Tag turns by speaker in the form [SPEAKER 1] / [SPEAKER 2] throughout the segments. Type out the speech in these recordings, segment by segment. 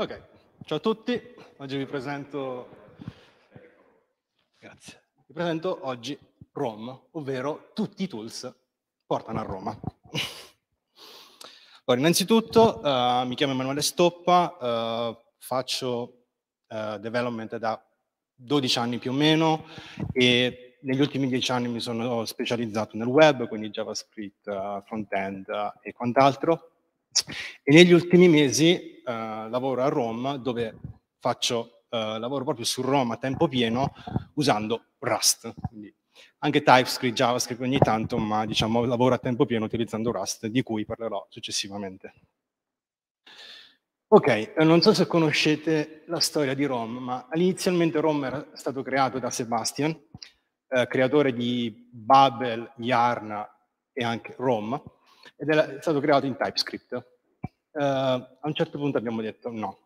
[SPEAKER 1] Ok, ciao a tutti, oggi vi presento, grazie, vi presento oggi ROM, ovvero tutti i tools portano a Roma. allora, innanzitutto uh, mi chiamo Emanuele Stoppa, uh, faccio uh, development da 12 anni più o meno e negli ultimi 10 anni mi sono specializzato nel web, quindi JavaScript, front-end e quant'altro. E negli ultimi mesi eh, lavoro a Roma dove faccio eh, lavoro proprio su Roma a tempo pieno usando Rust. Quindi anche TypeScript, JavaScript ogni tanto, ma diciamo lavoro a tempo pieno utilizzando Rust, di cui parlerò successivamente. Ok, eh, non so se conoscete la storia di Rom, ma inizialmente Rom era stato creato da Sebastian, eh, creatore di Babel, Yarn e anche Rom, ed è stato creato in TypeScript uh, a un certo punto abbiamo detto no,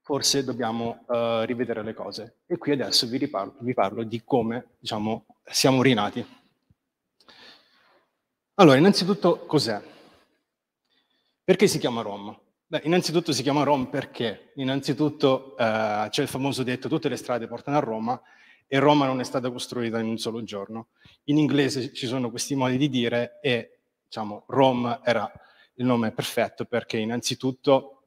[SPEAKER 1] forse dobbiamo uh, rivedere le cose. E qui adesso vi, riparlo, vi parlo di come diciamo, siamo rinati. Allora, innanzitutto cos'è? Perché si chiama Rom? Beh, innanzitutto si chiama Rom perché, innanzitutto eh, c'è il famoso detto tutte le strade portano a Roma e Roma non è stata costruita in un solo giorno. In inglese ci sono questi modi di dire e diciamo, Rom era il nome è perfetto perché innanzitutto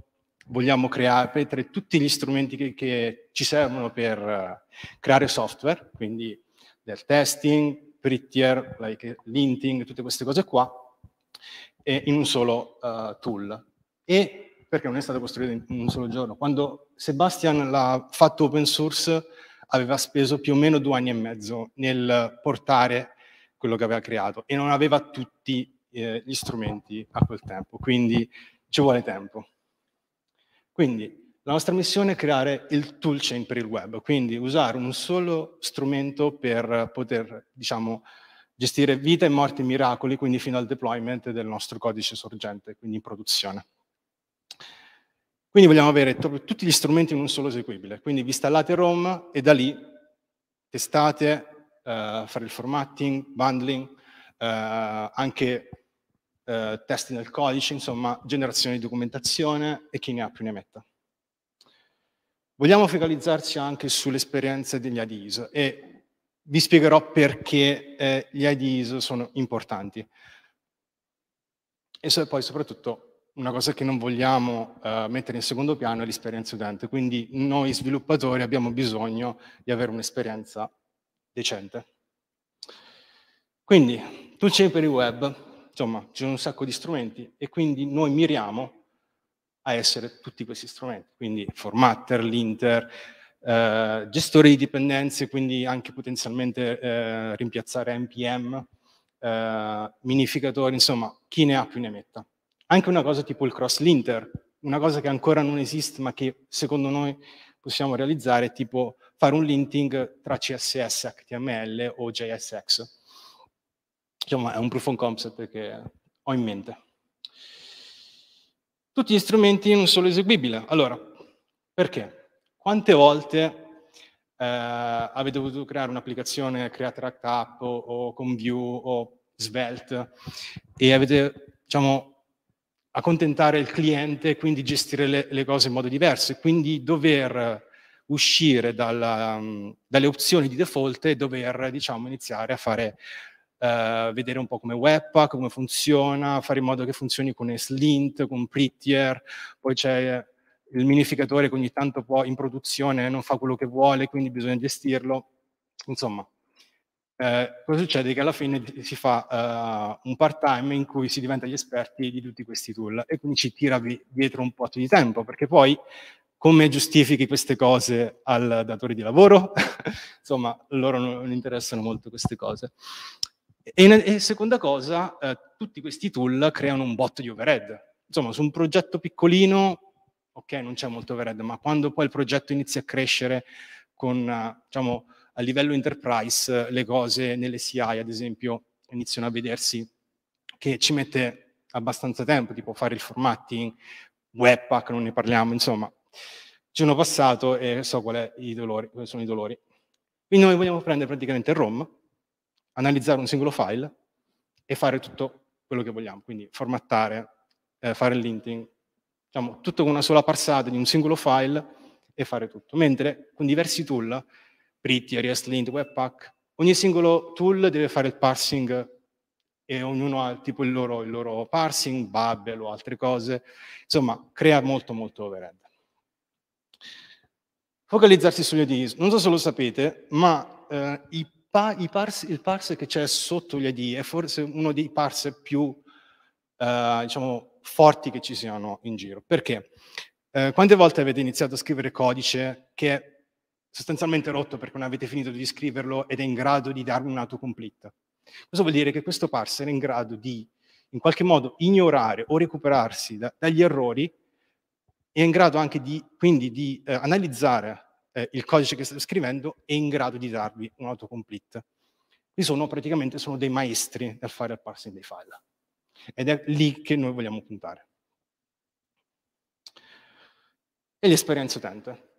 [SPEAKER 1] vogliamo creare tutti gli strumenti che, che ci servono per uh, creare software, quindi del testing, prettier, like, linting, tutte queste cose qua, in un solo uh, tool. E perché non è stato costruito in un solo giorno? Quando Sebastian l'ha fatto open source aveva speso più o meno due anni e mezzo nel portare quello che aveva creato e non aveva tutti eh, gli strumenti a quel tempo, quindi ci vuole tempo. Quindi la nostra missione è creare il toolchain per il web, quindi usare un solo strumento per poter, diciamo, gestire vita e morte e miracoli, quindi fino al deployment del nostro codice sorgente, quindi in produzione. Quindi vogliamo avere tutti gli strumenti in un solo eseguibile, quindi vi installate ROM e da lì testate, eh, fare il formatting, bundling, eh, anche eh, testi nel codice, insomma generazione di documentazione e chi ne ha più ne metta. Vogliamo focalizzarci anche sull'esperienza degli IDs e vi spiegherò perché eh, gli IDs sono importanti. E poi soprattutto una cosa che non vogliamo eh, mettere in secondo piano è l'esperienza utente, quindi noi sviluppatori abbiamo bisogno di avere un'esperienza decente. Quindi, toolchain per il web, insomma ci sono un sacco di strumenti e quindi noi miriamo a essere tutti questi strumenti, quindi formatter, linter, eh, gestori di dipendenze, quindi anche potenzialmente eh, rimpiazzare NPM, eh, minificatori, insomma chi ne ha più ne metta. Anche una cosa tipo il cross linter, una cosa che ancora non esiste ma che secondo noi possiamo realizzare, tipo fare un linting tra CSS, HTML o JSX Insomma, cioè, è un proof of concept che ho in mente. Tutti gli strumenti in un solo eseguibile. Allora, perché? Quante volte eh, avete dovuto creare un'applicazione creata React App o, o con Vue o Svelte e avete, diciamo, accontentare il cliente e quindi gestire le, le cose in modo diverso e quindi dover uscire dalla, dalle opzioni di default e dover, diciamo, iniziare a fare eh, vedere un po' come Webpack, come funziona, fare in modo che funzioni con Slint, con Prettier, poi c'è il minificatore che ogni tanto può in produzione non fa quello che vuole, quindi bisogna gestirlo. Insomma, eh, cosa succede? Che alla fine si fa uh, un part-time in cui si diventa gli esperti di tutti questi tool e quindi ci tira dietro un po' di tempo, perché poi come giustifichi queste cose al datore di lavoro? Insomma, loro non interessano molto queste cose. E, e seconda cosa, eh, tutti questi tool creano un bot di overhead. Insomma, su un progetto piccolino, ok, non c'è molto overhead, ma quando poi il progetto inizia a crescere con, eh, diciamo, a livello enterprise, eh, le cose nelle CI, ad esempio, iniziano a vedersi che ci mette abbastanza tempo, tipo fare il formatting, webpack, ah, non ne parliamo, insomma. Ci sono passato e eh, so quali sono i dolori. Quindi noi vogliamo prendere praticamente il ROM, analizzare un singolo file e fare tutto quello che vogliamo, quindi formattare, eh, fare linting, diciamo, tutto con una sola parsata di un singolo file e fare tutto. Mentre con diversi tool, Pretty, React Webpack, ogni singolo tool deve fare il parsing e ognuno ha tipo il loro, il loro parsing, Babel o altre cose, insomma crea molto molto overhead. Focalizzarsi sugli ODS, non so se lo sapete, ma eh, i parse, il parse che c'è sotto gli ID è forse uno dei parse più eh, diciamo, forti che ci siano in giro. Perché? Eh, quante volte avete iniziato a scrivere codice che è sostanzialmente rotto perché non avete finito di scriverlo ed è in grado di darvi un autocomplete? Questo vuol dire? Che questo parse è in grado di, in qualche modo, ignorare o recuperarsi da, dagli errori è in grado anche di, quindi di eh, analizzare eh, il codice che state scrivendo è in grado di darvi un autocomplete. Qui sono praticamente sono dei maestri nel fare il parsing dei file. Ed è lì che noi vogliamo puntare. E l'esperienza utente.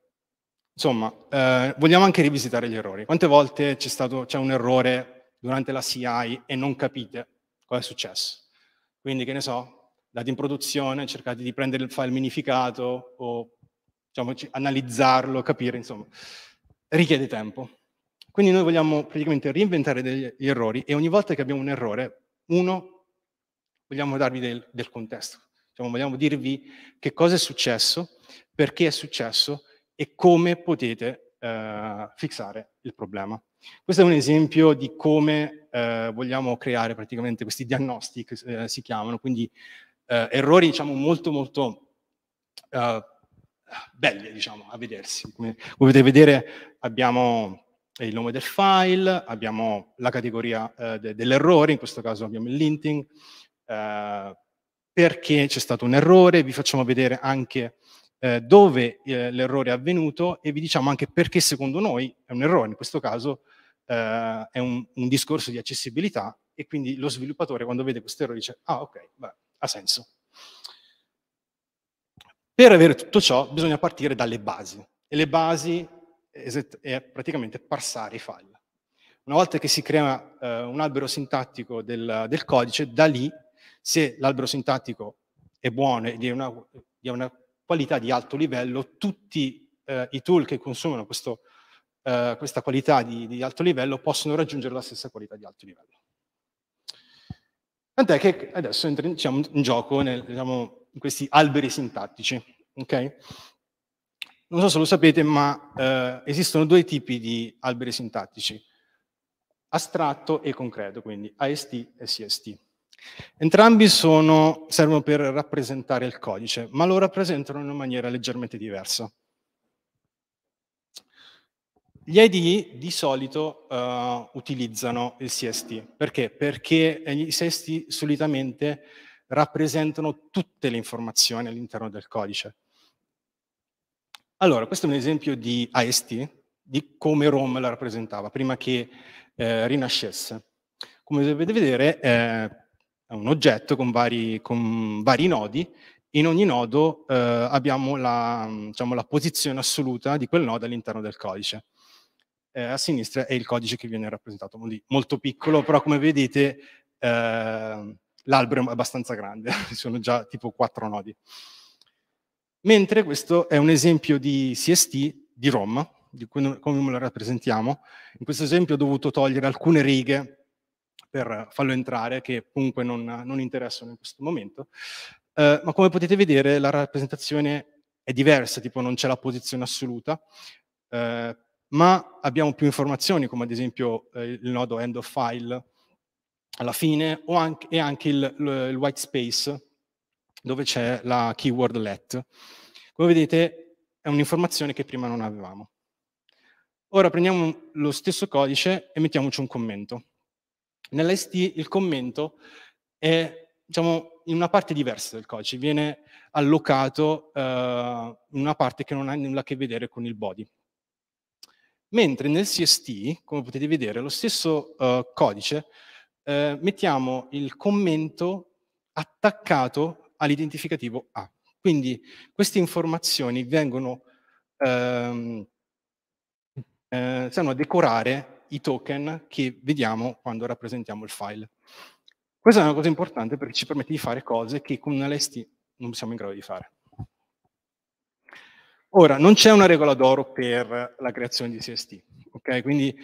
[SPEAKER 1] Insomma, eh, vogliamo anche rivisitare gli errori. Quante volte c'è stato c'è un errore durante la CI e non capite cosa è successo? Quindi, che ne so, dati in produzione, cercate di prendere il file minificato o diciamo, analizzarlo, capire, insomma, richiede tempo. Quindi noi vogliamo praticamente reinventare degli errori e ogni volta che abbiamo un errore, uno, vogliamo darvi del, del contesto, diciamo, vogliamo dirvi che cosa è successo, perché è successo e come potete eh, fissare il problema. Questo è un esempio di come eh, vogliamo creare praticamente questi diagnostic, eh, si chiamano, quindi eh, errori diciamo molto molto eh, belle, diciamo, a vedersi. Come, potete vedere abbiamo il nome del file, abbiamo la categoria eh, de, dell'errore, in questo caso abbiamo il linting, eh, perché c'è stato un errore, vi facciamo vedere anche eh, dove eh, l'errore è avvenuto e vi diciamo anche perché secondo noi è un errore, in questo caso eh, è un, un discorso di accessibilità e quindi lo sviluppatore quando vede questo errore dice ah ok, beh, ha senso. Per avere tutto ciò bisogna partire dalle basi e le basi è praticamente parsare i file. Una volta che si crea eh, un albero sintattico del, del, codice, da lì, se l'albero sintattico è buono e di una, di una qualità di alto livello, tutti eh, i tool che consumano questo, eh, questa qualità di, di alto livello possono raggiungere la stessa qualità di alto livello. Tant'è che adesso entriamo in gioco nel, diciamo, in questi alberi sintattici. Okay? Non so se lo sapete, ma eh, esistono due tipi di alberi sintattici, astratto e concreto, quindi AST e CST. Entrambi sono, servono per rappresentare il codice, ma lo rappresentano in una maniera leggermente diversa. Gli ID di solito uh, utilizzano il CST, perché? Perché i CST solitamente rappresentano tutte le informazioni all'interno del codice. Allora, questo è un esempio di AST, di come ROM la rappresentava, prima che eh, rinascesse. Come potete vedere, eh, è un oggetto con vari, con vari nodi in ogni nodo eh, abbiamo la, diciamo, la, posizione assoluta di quel nodo all'interno del codice. Eh, a sinistra è il codice che viene rappresentato, molto piccolo, però come vedete eh, l'albero è abbastanza grande, sono già tipo quattro nodi. Mentre questo è un esempio di CST di ROM, di come lo rappresentiamo. In questo esempio ho dovuto togliere alcune righe per farlo entrare, che comunque non, non interessano in questo momento. Eh, ma come potete vedere la rappresentazione è diversa, tipo non c'è la posizione assoluta, eh, ma abbiamo più informazioni, come ad esempio eh, il nodo end of file, alla fine anche, e anche il, il, white space dove c'è la keyword let. Come vedete è un'informazione che prima non avevamo. Ora prendiamo lo stesso codice e mettiamoci un commento. Nell'ST il commento è diciamo, in una parte diversa del codice, viene allocato eh, in una parte che non ha nulla a che vedere con il body. Mentre nel CST, come potete vedere, lo stesso eh, codice eh, mettiamo il commento attaccato all'identificativo A. Quindi queste informazioni vengono, ehm, eh, stanno a decorare i token che vediamo quando rappresentiamo il file. Questa è una cosa importante perché ci permette di fare cose che con una LST non siamo in grado di fare. Ora, non c'è una regola d'oro per la creazione di CST, ok? Quindi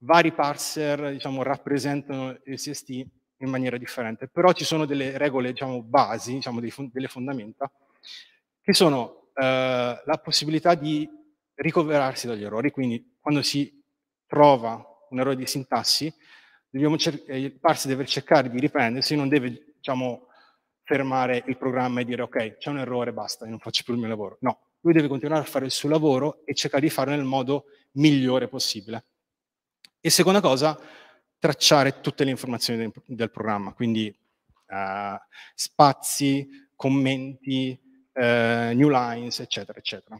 [SPEAKER 1] vari parser diciamo, rappresentano CST in maniera differente, però ci sono delle regole diciamo, basi, diciamo, delle fondamenta, che sono eh, la possibilità di ricoverarsi dagli errori, quindi quando si trova un errore di sintassi, eh, il parser deve cercare di riprendersi, non deve diciamo, fermare il programma e dire ok, c'è un errore, basta, io non faccio più il mio lavoro. No, lui deve continuare a fare il suo lavoro e cercare di farlo nel modo migliore possibile. E seconda cosa, tracciare tutte le informazioni del, del programma, quindi uh, spazi, commenti, uh, new lines, eccetera, eccetera.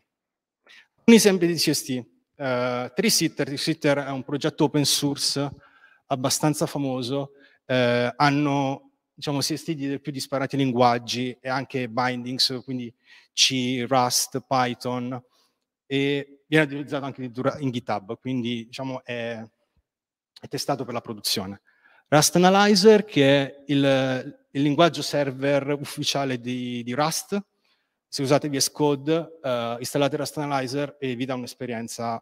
[SPEAKER 1] Un esempio di CST, uh, eh, Treesitter, Treesitter è un progetto open source abbastanza famoso, uh, hanno diciamo, CST di più disparati linguaggi e anche bindings, quindi C, Rust, Python, e viene utilizzato anche in GitHub, quindi diciamo è è testato per la produzione. Rust Analyzer, che è il, il linguaggio server ufficiale di, di, Rust, se usate VS Code, eh, installate Rust Analyzer e vi dà un'esperienza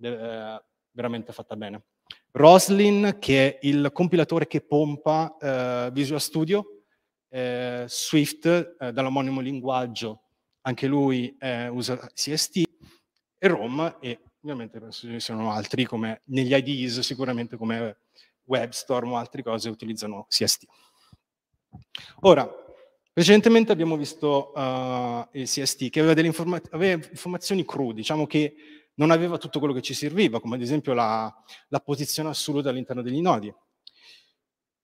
[SPEAKER 1] eh, veramente fatta bene. Roslyn, che è il compilatore che pompa eh, Visual Studio, eh, Swift, eh, dall'omonimo linguaggio, anche lui eh, usa CST, e ROM, e Ovviamente penso ce ne siano altri come negli IDEs, sicuramente come WebStorm o altre cose utilizzano CST. Ora, precedentemente abbiamo visto uh, il CST che aveva delle informa aveva informazioni crude, diciamo che non aveva tutto quello che ci serviva, come ad esempio la, la posizione assoluta all'interno degli nodi.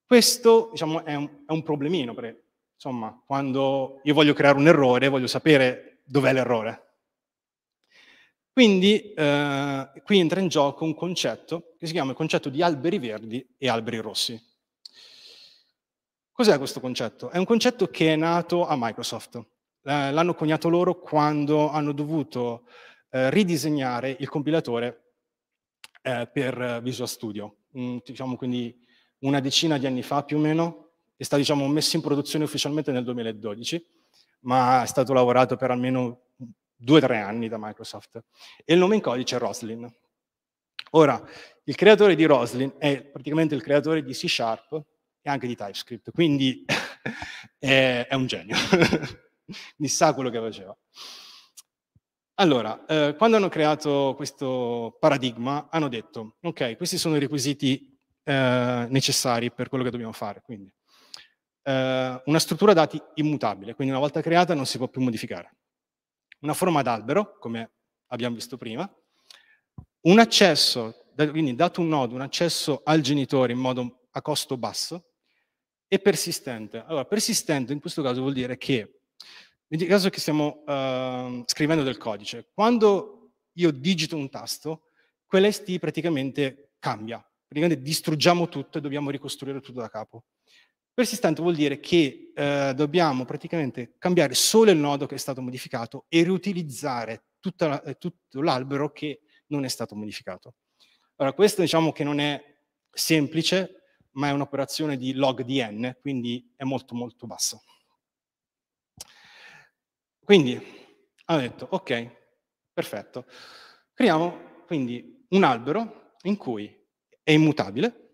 [SPEAKER 1] Questo diciamo, è, un, è un problemino, perché insomma, quando io voglio creare un errore, voglio sapere dov'è l'errore, quindi eh, qui entra in gioco un concetto che si chiama il concetto di alberi verdi e alberi rossi. Cos'è questo concetto? È un concetto che è nato a Microsoft. L'hanno coniato loro quando hanno dovuto eh, ridisegnare il compilatore eh, per Visual Studio, mm, diciamo quindi una decina di anni fa più o meno, è stato diciamo, messo in produzione ufficialmente nel 2012, ma è stato lavorato per almeno due o tre anni da Microsoft e il nome in codice è Roslyn. Ora, il creatore di Roslyn è praticamente il creatore di C Sharp e anche di TypeScript, quindi è, è, un genio, mi sa quello che faceva. Allora, eh, quando hanno creato questo paradigma hanno detto, ok, questi sono i requisiti eh, necessari per quello che dobbiamo fare, quindi eh, una struttura dati immutabile, quindi una volta creata non si può più modificare una forma d'albero, come abbiamo visto prima, un accesso, quindi dato un nodo, un accesso al genitore in modo a costo basso e persistente. Allora, persistente in questo caso vuol dire che, nel caso che stiamo uh, scrivendo del codice, quando io digito un tasto, quell'ST praticamente cambia, praticamente distruggiamo tutto e dobbiamo ricostruire tutto da capo. Persistente vuol dire che eh, dobbiamo praticamente cambiare solo il nodo che è stato modificato e riutilizzare la, eh, tutto l'albero che non è stato modificato. Allora, questo diciamo che non è semplice, ma è un'operazione di log di n, quindi è molto molto bassa. Quindi hanno detto, ok, perfetto, creiamo quindi un albero in cui è immutabile,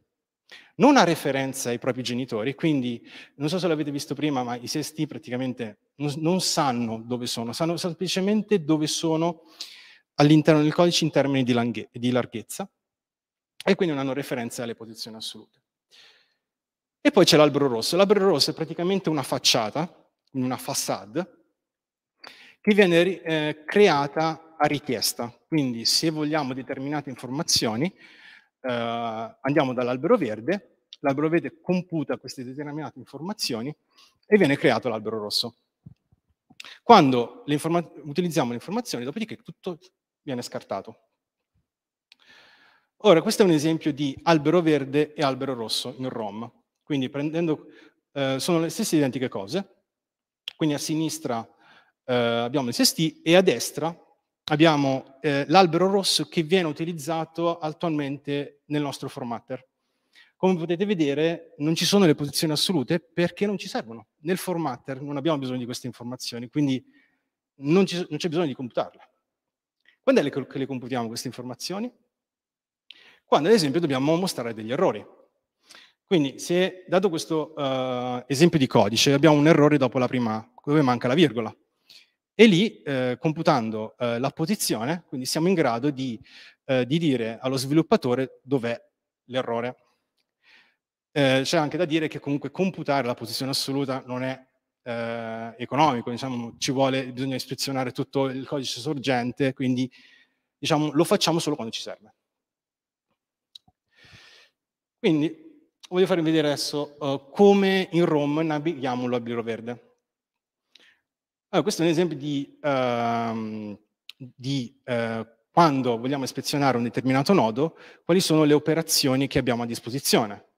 [SPEAKER 1] non ha referenza ai propri genitori, quindi non so se l'avete visto prima, ma i sesti praticamente non, non sanno dove sono, sanno semplicemente dove sono all'interno del codice in termini di, langhe, di larghezza e quindi non hanno referenza alle posizioni assolute. E poi c'è l'albero rosso. L'albero rosso è praticamente una facciata, una façade, che viene eh, creata a richiesta. Quindi se vogliamo determinate informazioni, eh, andiamo dall'albero verde, l'albero verde computa queste determinate informazioni e viene creato l'albero rosso. Quando le utilizziamo le informazioni, dopodiché tutto viene scartato. Ora, questo è un esempio di albero verde e albero rosso in ROM. Quindi prendendo, eh, sono le stesse identiche cose. Quindi a sinistra eh, abbiamo il SST e a destra abbiamo eh, l'albero rosso che viene utilizzato attualmente nel nostro formatter. Come potete vedere non ci sono le posizioni assolute perché non ci servono. Nel formatter non abbiamo bisogno di queste informazioni, quindi non, c'è bisogno di computarle. Quando è che le computiamo queste informazioni? Quando ad esempio dobbiamo mostrare degli errori. Quindi se dato questo uh, esempio di codice abbiamo un errore dopo la prima, dove manca la virgola, e lì, eh, computando eh, la posizione, quindi siamo in grado di, eh, di dire allo sviluppatore dov'è l'errore. Eh, c'è anche da dire che comunque computare la posizione assoluta non è eh, economico, diciamo, ci vuole, bisogna ispezionare tutto il codice sorgente, quindi diciamo, lo facciamo solo quando ci serve. Quindi voglio farvi vedere adesso uh, come in ROM navighiamo l'albero verde. Allora, questo è un esempio di, ehm, di eh, quando vogliamo ispezionare un determinato nodo, quali sono le operazioni che abbiamo a disposizione.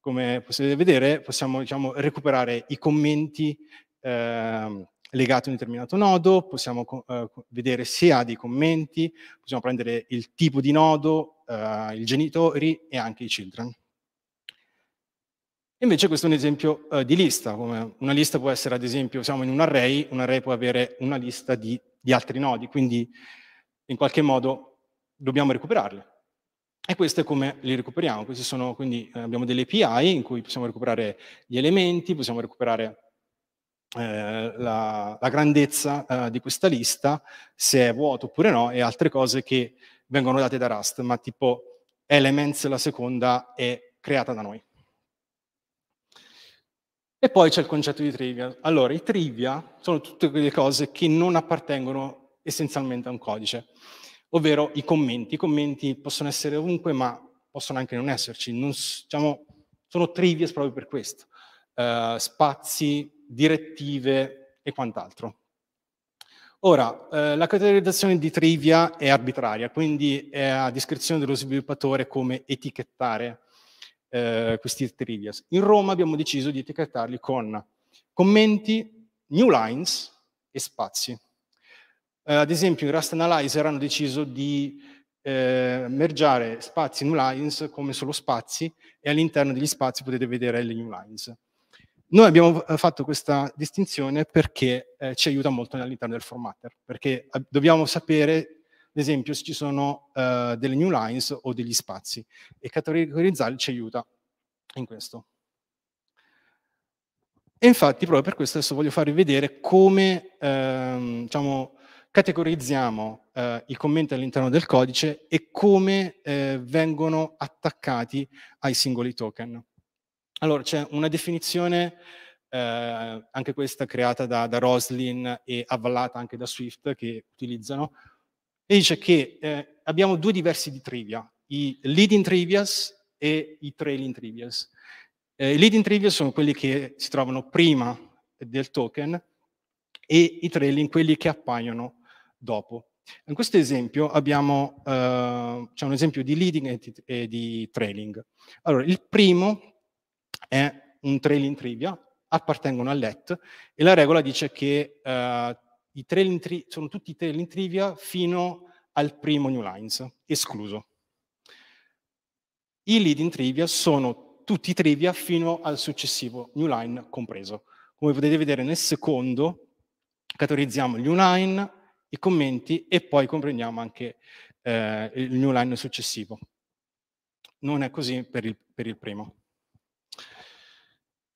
[SPEAKER 1] Come potete vedere, possiamo diciamo, recuperare i commenti eh, legati a un determinato nodo, possiamo eh, vedere se ha dei commenti, possiamo prendere il tipo di nodo, eh, i genitori e anche i children. Invece questo è un esempio eh, di lista, come una lista può essere ad esempio, siamo in un array, un array può avere una lista di, di altri nodi, quindi in qualche modo dobbiamo recuperarli. E questo è come li recuperiamo. Sono, quindi eh, abbiamo delle API in cui possiamo recuperare gli elementi, possiamo recuperare eh, la, la, grandezza eh, di questa lista, se è vuoto oppure no, e altre cose che vengono date da Rust, ma tipo elements la seconda è creata da noi. E poi c'è il concetto di trivia. Allora, i trivia sono tutte quelle cose che non appartengono essenzialmente a un codice, ovvero i commenti. I commenti possono essere ovunque, ma possono anche non esserci. Non, diciamo, sono trivia proprio per questo. Uh, spazi, direttive e quant'altro. Ora, eh, la categorizzazione di trivia è arbitraria, quindi è a discrezione dello sviluppatore come etichettare eh, questi trivias. In Roma abbiamo deciso di etichettarli con commenti, new lines e spazi. Eh, ad esempio in Rust Analyzer hanno deciso di eh, mergiare spazi new lines come solo spazi e all'interno degli spazi potete vedere le new lines. Noi abbiamo eh, fatto questa distinzione perché eh, ci aiuta molto all'interno del formatter, perché eh, dobbiamo sapere ad esempio se ci sono eh, delle new lines o degli spazi e categorizzare ci aiuta in questo. E infatti proprio per questo adesso voglio farvi vedere come ehm, diciamo, categorizziamo eh, i commenti all'interno del codice e come eh, vengono attaccati ai singoli token. Allora c'è una definizione eh, anche questa creata da, da Roslin e avvallata anche da Swift che utilizzano e dice che eh, abbiamo due diversi di trivia, i leading trivias e i trailing trivias. Eh, I leading trivias sono quelli che si trovano prima del token e i trailing quelli che appaiono dopo. In questo esempio abbiamo, eh, c'è un esempio di leading e di, e di trailing. Allora, il primo è un trailing trivia, appartengono al let e la regola dice che eh, i tre sono tutti i trail in trivia fino al primo New Lines, escluso. I lead in trivia sono tutti i trivia fino al successivo New Line compreso. Come potete vedere nel secondo categorizziamo gli New Line, i commenti e poi comprendiamo anche eh, il New Line successivo. Non è così per il, per il primo.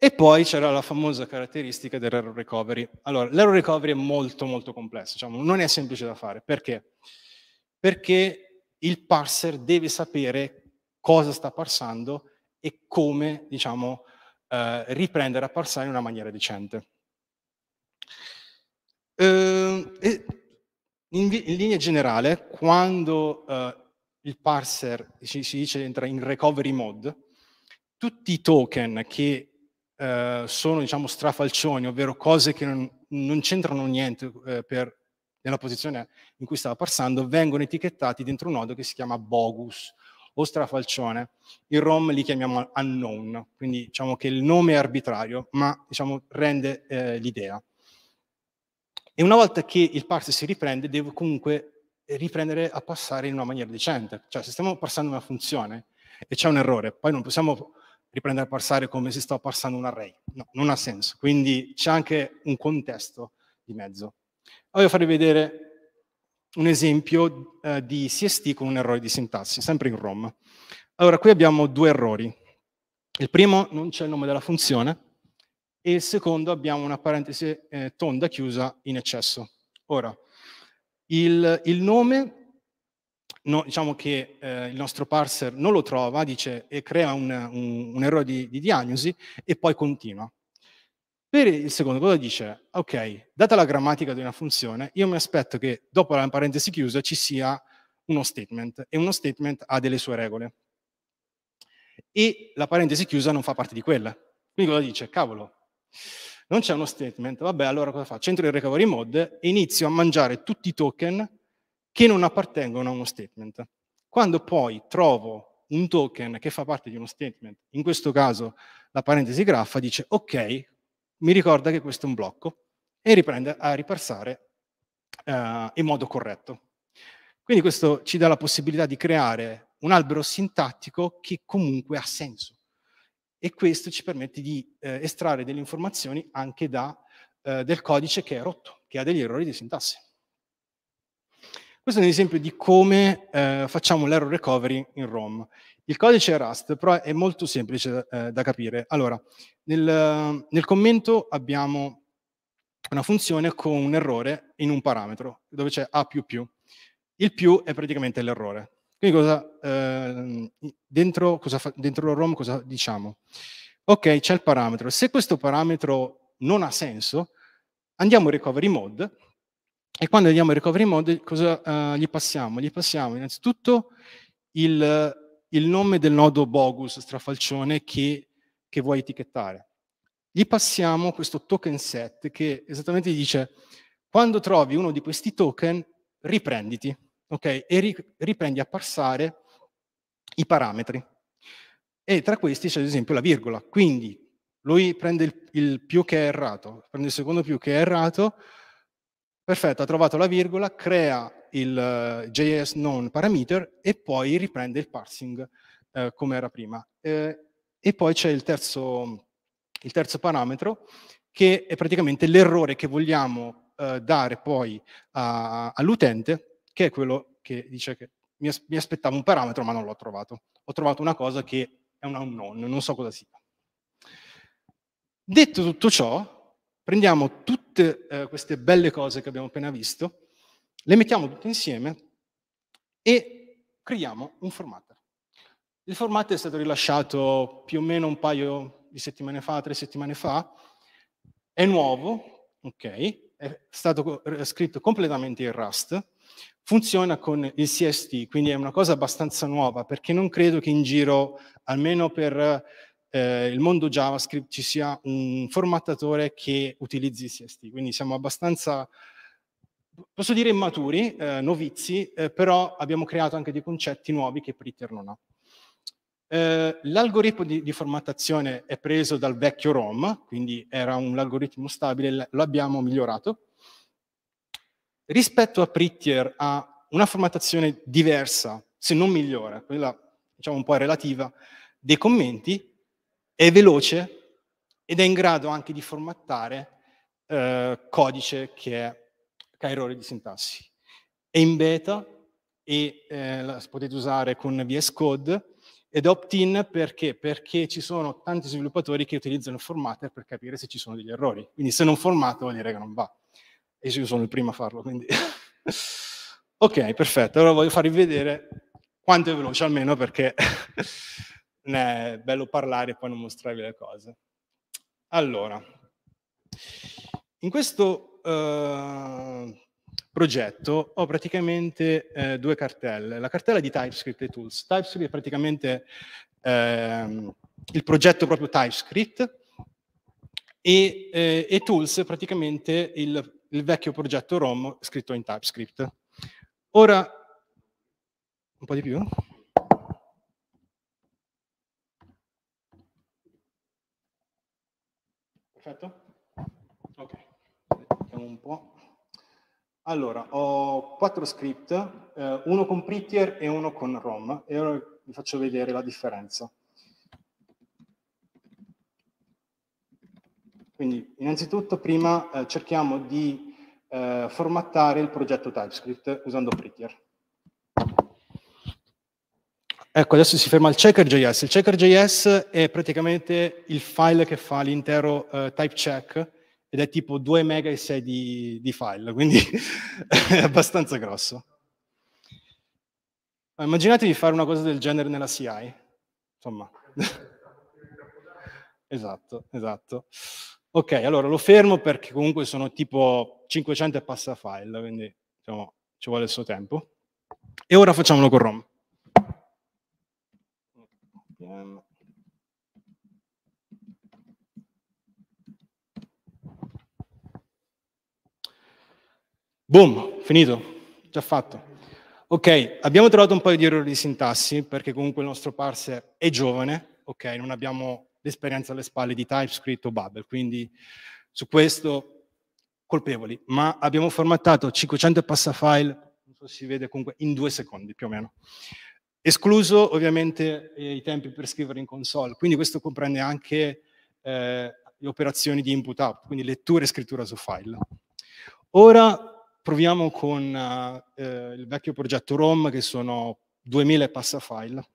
[SPEAKER 1] E poi c'era la famosa caratteristica dell'error recovery. Allora, l'error recovery è molto molto complesso, diciamo, non è semplice da fare. Perché? Perché il parser deve sapere cosa sta parsando e come, diciamo, eh, riprendere a parsare in una maniera decente. Eh, in, in, linea generale, quando eh, il parser si, si dice entra in recovery mode, tutti i token che eh, sono diciamo, strafalcioni, ovvero cose che non, non c'entrano niente eh, per, nella posizione in cui stava passando, vengono etichettati dentro un nodo che si chiama bogus o strafalcione. In ROM li chiamiamo unknown, quindi diciamo che il nome è arbitrario, ma diciamo, rende eh, l'idea. E una volta che il parse si riprende, devo comunque riprendere a passare in una maniera decente. Cioè, se stiamo passando una funzione e c'è un errore, poi non possiamo riprendere a passare come se sto passando un array. No, non ha senso. Quindi c'è anche un contesto di mezzo. Voglio farvi vedere un esempio eh, di CST con un errore di sintassi, sempre in ROM. Allora, qui abbiamo due errori. Il primo non c'è il nome della funzione e il secondo abbiamo una parentesi eh, tonda chiusa in eccesso. Ora, il, il nome no, diciamo che eh, il nostro parser non lo trova, dice e crea un, un, un errore di, di, diagnosi e poi continua. Per il secondo cosa dice? Ok, data la grammatica di una funzione, io mi aspetto che dopo la parentesi chiusa ci sia uno statement e uno statement ha delle sue regole. E la parentesi chiusa non fa parte di quella. Quindi cosa dice? Cavolo, non c'è uno statement, vabbè allora cosa faccio? Entro in recovery mode e inizio a mangiare tutti i token che non appartengono a uno statement. Quando poi trovo un token che fa parte di uno statement, in questo caso la parentesi graffa dice ok, mi ricorda che questo è un blocco e riprende a riparsare eh, in modo corretto. Quindi questo ci dà la possibilità di creare un albero sintattico che comunque ha senso e questo ci permette di eh, estrarre delle informazioni anche da, eh, del codice che è rotto, che ha degli errori di sintassi. Questo è un esempio di come eh, facciamo l'error recovery in ROM. Il codice è Rust, però è molto semplice eh, da capire. Allora, nel, nel, commento abbiamo una funzione con un errore in un parametro, dove c'è A++. Il più è praticamente l'errore. Quindi cosa, eh, dentro, cosa fa, dentro ROM cosa diciamo? Ok, c'è il parametro. Se questo parametro non ha senso, andiamo in recovery mode e quando andiamo ai recovery model, cosa uh, gli passiamo? Gli passiamo innanzitutto il, il nome del nodo bogus strafalcione che, che vuoi etichettare. Gli passiamo questo token set che esattamente dice quando trovi uno di questi token, riprenditi, ok? E ri, riprendi a passare i parametri. E tra questi c'è ad esempio la virgola. Quindi lui prende il, il più che è errato, prende il secondo più che è errato, Perfetto, ha trovato la virgola, crea il eh, JS non parameter e poi riprende il parsing uh, come era prima. Uh, e poi c'è il terzo, il terzo parametro che è praticamente l'errore che vogliamo dare poi all'utente, che è quello che dice che mi, as mi aspettavo un parametro ma non l'ho trovato. Ho trovato una cosa che è un unknown, non so cosa sia. Detto tutto ciò, prendiamo tutte eh, queste belle cose che abbiamo appena visto, le mettiamo tutte insieme e creiamo un formatter. Il formatter è stato rilasciato più o meno un paio di settimane fa, tre settimane fa, è nuovo, ok, è stato scritto completamente in Rust, funziona con il CST, quindi è una cosa abbastanza nuova, perché non credo che in giro, almeno per eh, il mondo JavaScript ci sia un formattatore che utilizzi CST, quindi siamo abbastanza, posso dire immaturi, eh, novizi, eh, però abbiamo creato anche dei concetti nuovi che Pritter non ha. Eh, l'algoritmo di, di, formattazione è preso dal vecchio ROM, quindi era un algoritmo stabile, lo abbiamo migliorato. Rispetto a Prittier ha una formattazione diversa, se non migliore, quella diciamo un po' relativa, dei commenti, è veloce ed è in grado anche di formattare eh, codice che, è, che ha errori di sintassi. È in beta e eh, la potete usare con VS Code ed opt-in perché? Perché ci sono tanti sviluppatori che utilizzano il formatter per capire se ci sono degli errori. Quindi se non formato vuol dire che non va. E io sono il primo a farlo, quindi... ok, perfetto. Allora voglio farvi vedere quanto è veloce almeno perché... è bello parlare e poi non mostrarvi le cose. Allora, in questo eh, progetto ho praticamente eh, due cartelle. La cartella di TypeScript e Tools. TypeScript è praticamente eh, il progetto proprio TypeScript e, eh, e Tools è praticamente il, il vecchio progetto ROM scritto in TypeScript. Ora, un po' di più. Perfetto? Ok, vediamo un po'. Allora, ho quattro script, eh, uno con Prettier e uno con ROM, e ora vi faccio vedere la differenza. Quindi, innanzitutto, prima eh, cerchiamo di eh, formattare il progetto TypeScript usando Prettier. Ecco, adesso si ferma al checker.js. Il checker.js è praticamente il file che fa l'intero uh, type check ed è tipo 2 mega e 6 di, di file, quindi è abbastanza grosso. Immaginatevi fare una cosa del genere nella CI. Insomma. esatto, esatto. Ok, allora lo fermo perché comunque sono tipo 500 e passa file, quindi diciamo, ci vuole il suo tempo. E ora facciamolo con ROM vediamo. Boom, finito, già fatto. Ok, abbiamo trovato un paio di errori di sintassi perché comunque il nostro parser è giovane, ok, non abbiamo l'esperienza alle spalle di TypeScript o Babel, quindi su questo colpevoli, ma abbiamo formattato 500 passafile, non so se si vede comunque, in due secondi più o meno. Escluso ovviamente eh, i tempi per scrivere in console, quindi questo comprende anche eh, le operazioni di input-out, quindi lettura e scrittura su file. Ora proviamo con eh, il vecchio progetto ROM che sono 2000 e passa file.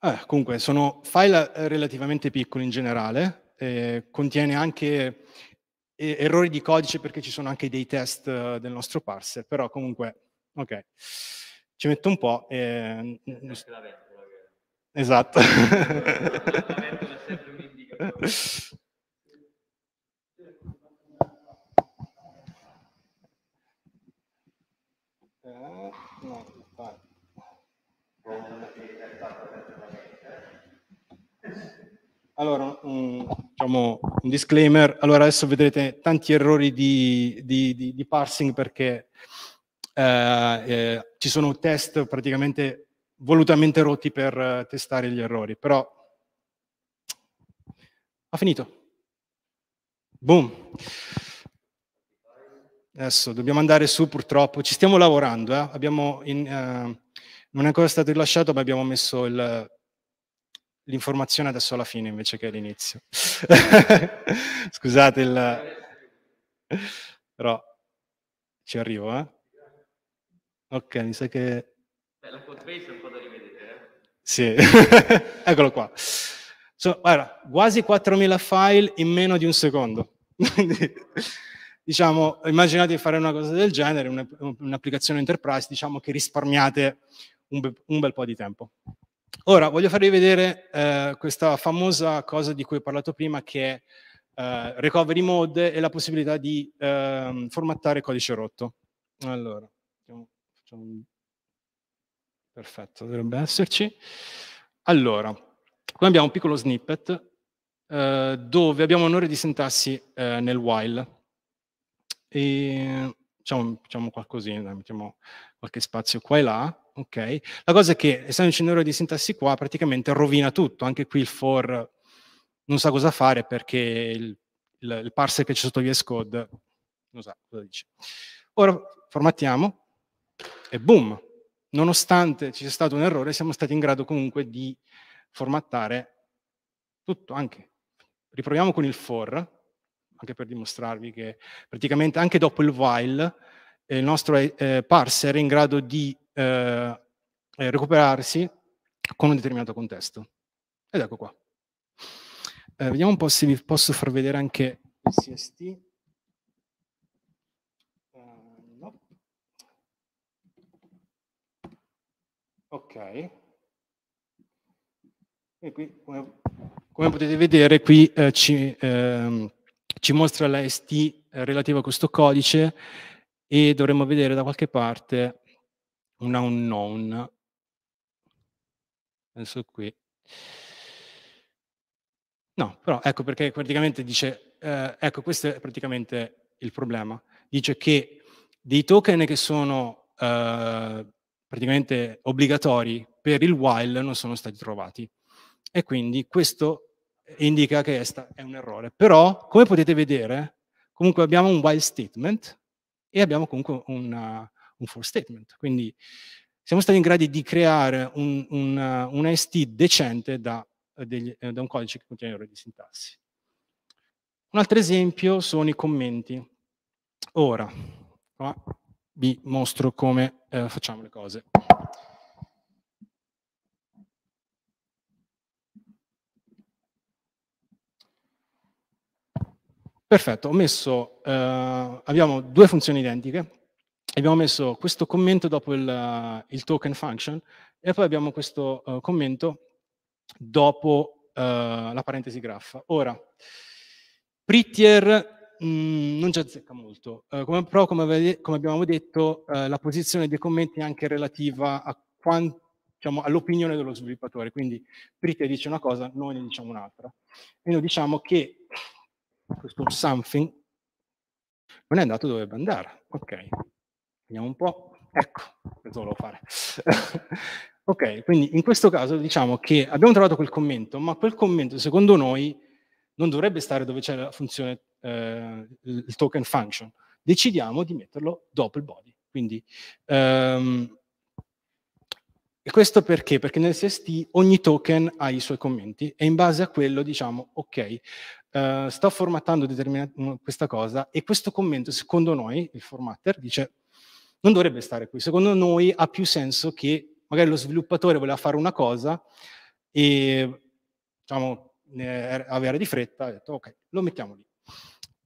[SPEAKER 1] Eh, comunque sono file eh, relativamente piccoli in generale, eh, contiene anche errori di codice perché ci sono anche dei test eh, del nostro parser, però comunque, ok, ci metto un po'. E... Mm, mm, mm. Esatto. Eh, no, allora, un, diciamo, un disclaimer. Allora, adesso vedrete tanti errori di, di, di, di parsing perché eh, eh, ci sono test praticamente volutamente rotti per eh, testare gli errori, però ha finito. Boom. Adesso dobbiamo andare su purtroppo, ci stiamo lavorando, eh. abbiamo in, eh, non è ancora stato rilasciato ma abbiamo messo il l'informazione adesso alla fine invece che all'inizio. Scusate il... però ci arrivo, eh? Ok, mi sa che...
[SPEAKER 2] Beh, la code base è un po' da rivedere, eh?
[SPEAKER 1] Sì, eccolo qua. So, guarda, quasi 4.000 file in meno di un secondo. diciamo, immaginate di fare una cosa del genere, un'applicazione enterprise, diciamo che risparmiate un, be un bel po' di tempo. Ora voglio farvi vedere eh, questa famosa cosa di cui ho parlato prima che è eh, recovery mode e la possibilità di eh, formattare codice rotto. Allora, perfetto, dovrebbe esserci. Allora, qui abbiamo un piccolo snippet eh, dove abbiamo un'ora di sintassi eh, nel while. E, diciamo, diciamo qualcosina, mettiamo qualche spazio qua e là ok? La cosa è che, essendoci un errore di sintassi qua, praticamente rovina tutto. Anche qui il for non sa cosa fare perché il, il, il parser che c'è sotto VS Code non sa cosa dice. Ora formattiamo e boom! Nonostante ci sia stato un errore, siamo stati in grado comunque di formattare tutto anche. Riproviamo con il for, anche per dimostrarvi che praticamente anche dopo il while eh, il nostro eh, parser è in grado di eh, eh, recuperarsi con un determinato contesto. Ed ecco qua. Eh, vediamo un po' se vi posso far vedere anche il CST. Uh, no. Ok. E qui, come, come potete vedere, qui eh, ci, ehm, ci, mostra la ST eh, relativa a questo codice e dovremmo vedere da qualche parte una unknown. Penso qui. No, però ecco perché praticamente dice, eh, ecco questo è praticamente il problema. Dice che dei token che sono eh, praticamente obbligatori per il while non sono stati trovati. E quindi questo indica che è un errore. Però, come potete vedere, comunque abbiamo un while statement e abbiamo comunque una, un for statement. Quindi siamo stati in grado di creare un, un, un ST decente da, eh, degli, eh, da un codice che contiene errori di sintassi. Un altro esempio sono i commenti. Ora, qua vi mostro come eh, facciamo le cose. Perfetto, ho messo, eh, abbiamo due funzioni identiche, abbiamo messo questo commento dopo il, eh, il token function e poi abbiamo questo uh, commento dopo uh, la parentesi graffa. Ora, prettier mm, non ci azzecca molto, uh, come, però come, come, abbiamo detto la posizione dei commenti è anche relativa diciamo, all'opinione dello sviluppatore, quindi prettier dice una cosa, noi ne diciamo un'altra. E noi diciamo che questo something non è andato dove dovrebbe andare. Ok, Vediamo un po'. Ecco, questo volevo fare. ok, quindi in questo caso diciamo che abbiamo trovato quel commento, ma quel commento secondo noi non dovrebbe stare dove c'è la funzione, eh, il token function. Decidiamo di metterlo dopo il body. Quindi, um, e questo perché? Perché nel CST ogni token ha i suoi commenti e in base a quello diciamo, ok, uh, sto formattando questa cosa e questo commento, secondo noi, il formatter, dice non dovrebbe stare qui. Secondo noi ha più senso che magari lo sviluppatore voleva fare una cosa e diciamo, avere di fretta, ha detto ok, lo mettiamo lì.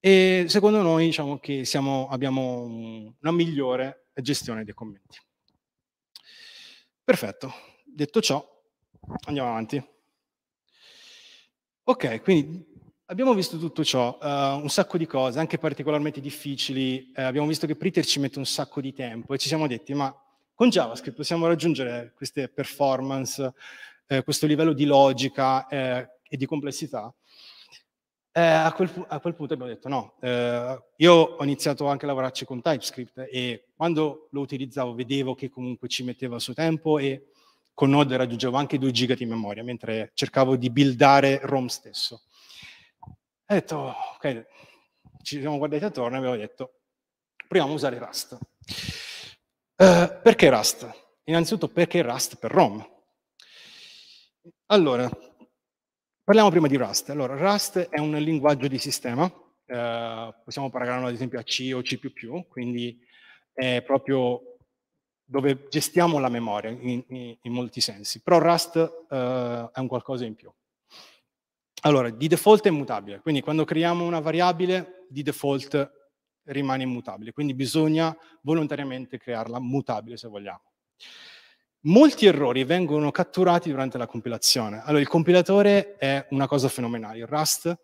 [SPEAKER 1] E secondo noi diciamo che siamo, abbiamo una migliore gestione dei commenti. Perfetto, detto ciò, andiamo avanti. Ok, quindi Abbiamo visto tutto ciò, uh, un sacco di cose, anche particolarmente difficili. Eh, abbiamo visto che Preater ci mette un sacco di tempo e ci siamo detti, ma con JavaScript possiamo raggiungere queste performance, eh, questo livello di logica eh, e di complessità? Eh, a quel, a, quel, punto abbiamo detto no. Eh, io ho iniziato anche a lavorarci con TypeScript e quando lo utilizzavo vedevo che comunque ci metteva il suo tempo e con Node raggiungevo anche 2 giga di memoria, mentre cercavo di buildare ROM stesso. E ho detto, ok, ci siamo guardati attorno e abbiamo detto, proviamo a usare Rust. Uh, perché Rust? Innanzitutto perché Rust per ROM? Allora, parliamo prima di Rust. Allora, Rust è un linguaggio di sistema, uh, possiamo paragonarlo ad esempio a C o C++, quindi è proprio dove gestiamo la memoria in, in, in molti sensi, però Rust uh, è un qualcosa in più. Allora, di default è immutabile, quindi quando creiamo una variabile, di default rimane immutabile, quindi bisogna volontariamente crearla mutabile se vogliamo. Molti errori vengono catturati durante la compilazione. Allora, il compilatore è una cosa fenomenale, il Rust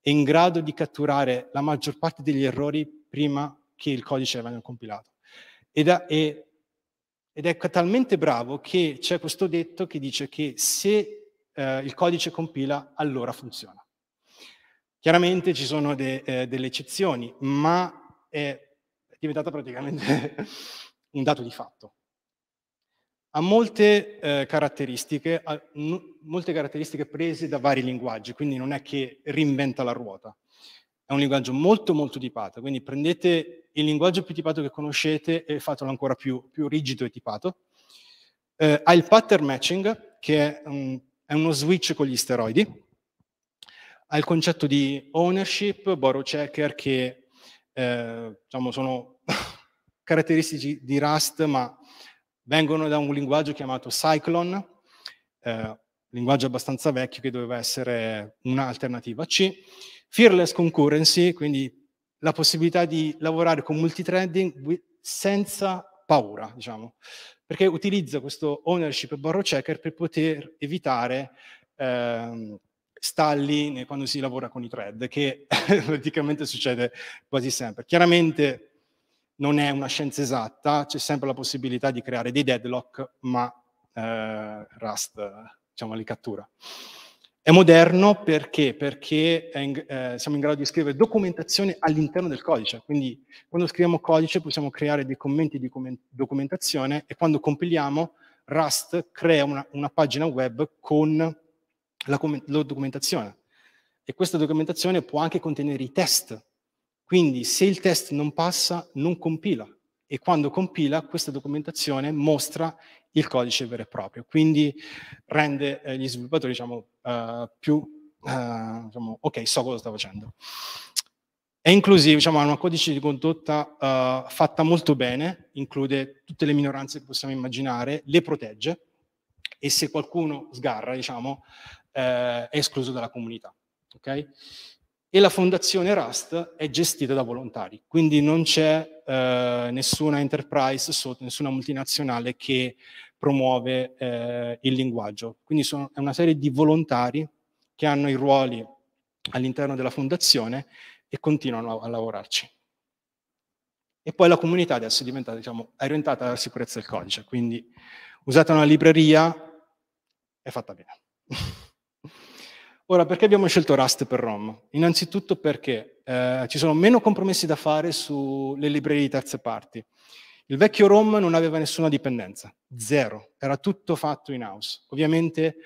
[SPEAKER 1] è in grado di catturare la maggior parte degli errori prima che il codice venga compilato. Ed è, ed è talmente bravo che c'è questo detto che dice che se eh, il codice compila, allora funziona. Chiaramente ci sono de, eh, delle eccezioni, ma è diventata praticamente un dato di fatto. Ha molte, eh, caratteristiche, ha n- molte caratteristiche prese da vari linguaggi, quindi non è che reinventa la ruota. È un linguaggio molto molto tipato, quindi prendete il linguaggio più tipato che conoscete e fatelo ancora più, più rigido e tipato. Eh, ha il pattern matching, che è un è uno switch con gli steroidi, ha il concetto di ownership, borrow checker, che eh, diciamo, sono caratteristici di Rust, ma vengono da un linguaggio chiamato Cyclone, eh, linguaggio abbastanza vecchio che doveva essere un'alternativa C. Fearless concurrency, quindi la possibilità di lavorare con multithreading senza paura, diciamo, perché utilizza questo ownership borrow checker per poter evitare ehm, stalli quando si lavora con i thread, che praticamente succede quasi sempre. Chiaramente non è una scienza esatta, c'è sempre la possibilità di creare dei deadlock, ma eh, Rust diciamo, li cattura. È moderno perché? Perché in, eh, siamo in grado di scrivere documentazione all'interno del codice, quindi quando scriviamo codice possiamo creare dei commenti di documentazione e quando compiliamo Rust crea una, una pagina web con la, la documentazione. E questa documentazione può anche contenere i test. Quindi se il test non passa, non compila. E quando compila, questa documentazione mostra il codice vero e proprio. Quindi rende eh, gli sviluppatori, diciamo, eh, più, uh, diciamo, ok, so cosa sto facendo. È inclusivo, diciamo, ha una codice di condotta uh, fatta molto bene, include tutte le minoranze che possiamo immaginare, le protegge e se qualcuno sgarra, diciamo, eh, è escluso dalla comunità. Okay? E la fondazione Rust è gestita da volontari, quindi non c'è eh, nessuna enterprise sotto, nessuna multinazionale che promuove eh, il linguaggio. Quindi sono, è una serie di volontari che hanno i ruoli all'interno della fondazione e continuano a, a lavorarci. E poi la comunità adesso è diventata, diciamo, è orientata alla sicurezza del codice, quindi usata una libreria, è fatta bene. Ora, perché abbiamo scelto Rust per ROM? Innanzitutto perché eh, ci sono meno compromessi da fare sulle librerie di terze parti. Il vecchio ROM non aveva nessuna dipendenza, zero, era tutto fatto in house. Ovviamente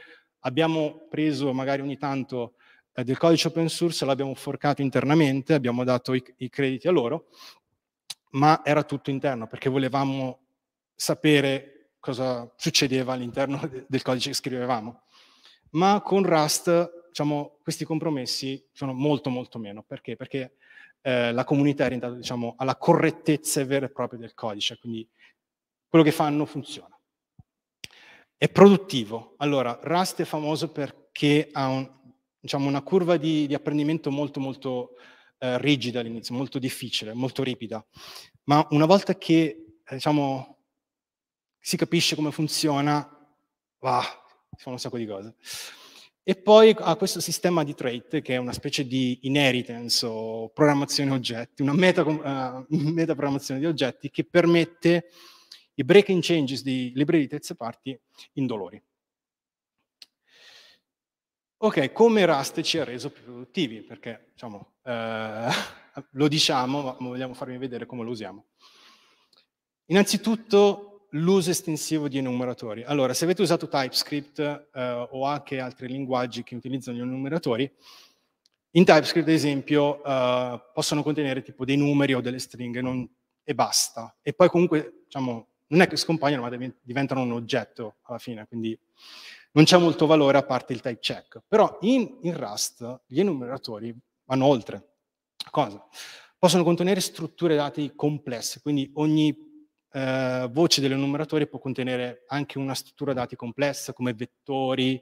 [SPEAKER 1] abbiamo preso magari ogni tanto eh, del codice open source, l'abbiamo forcato internamente, abbiamo dato i, i crediti a loro, ma era tutto interno perché volevamo sapere cosa succedeva all'interno de- del codice che scrivevamo. Ma con Rust, diciamo, questi compromessi sono molto molto meno. Perché? Perché eh, la comunità è orientata diciamo, alla correttezza vera e propria del codice, quindi quello che fanno funziona. È produttivo. Allora, Rust è famoso perché ha un, diciamo, una curva di, di, apprendimento molto, molto eh, rigida all'inizio, molto difficile, molto ripida, ma una volta che eh, diciamo, si capisce come funziona, va, si fanno un sacco di cose. E poi ha questo sistema di trait, che è una specie di inheritance o programmazione oggetti, una meta, eh, uh, meta programmazione di oggetti che permette i breaking changes di librerie di terze parti indolori. Ok, come Rust ci ha reso più produttivi? Perché diciamo, eh, lo diciamo, ma vogliamo farvi vedere come lo usiamo. Innanzitutto l'uso estensivo di enumeratori. Allora, se avete usato TypeScript eh, o anche altri linguaggi che utilizzano gli enumeratori, in TypeScript, ad esempio, eh, possono contenere tipo dei numeri o delle stringhe non, e basta. E poi comunque, diciamo, non è che scompaiono, ma diventano un oggetto alla fine, quindi non c'è molto valore a parte il type check. Però in, in Rust gli enumeratori vanno oltre. Cosa? Possono contenere strutture dati complesse, quindi ogni eh, voce dell'enumeratore può contenere anche una struttura dati complessa come vettori,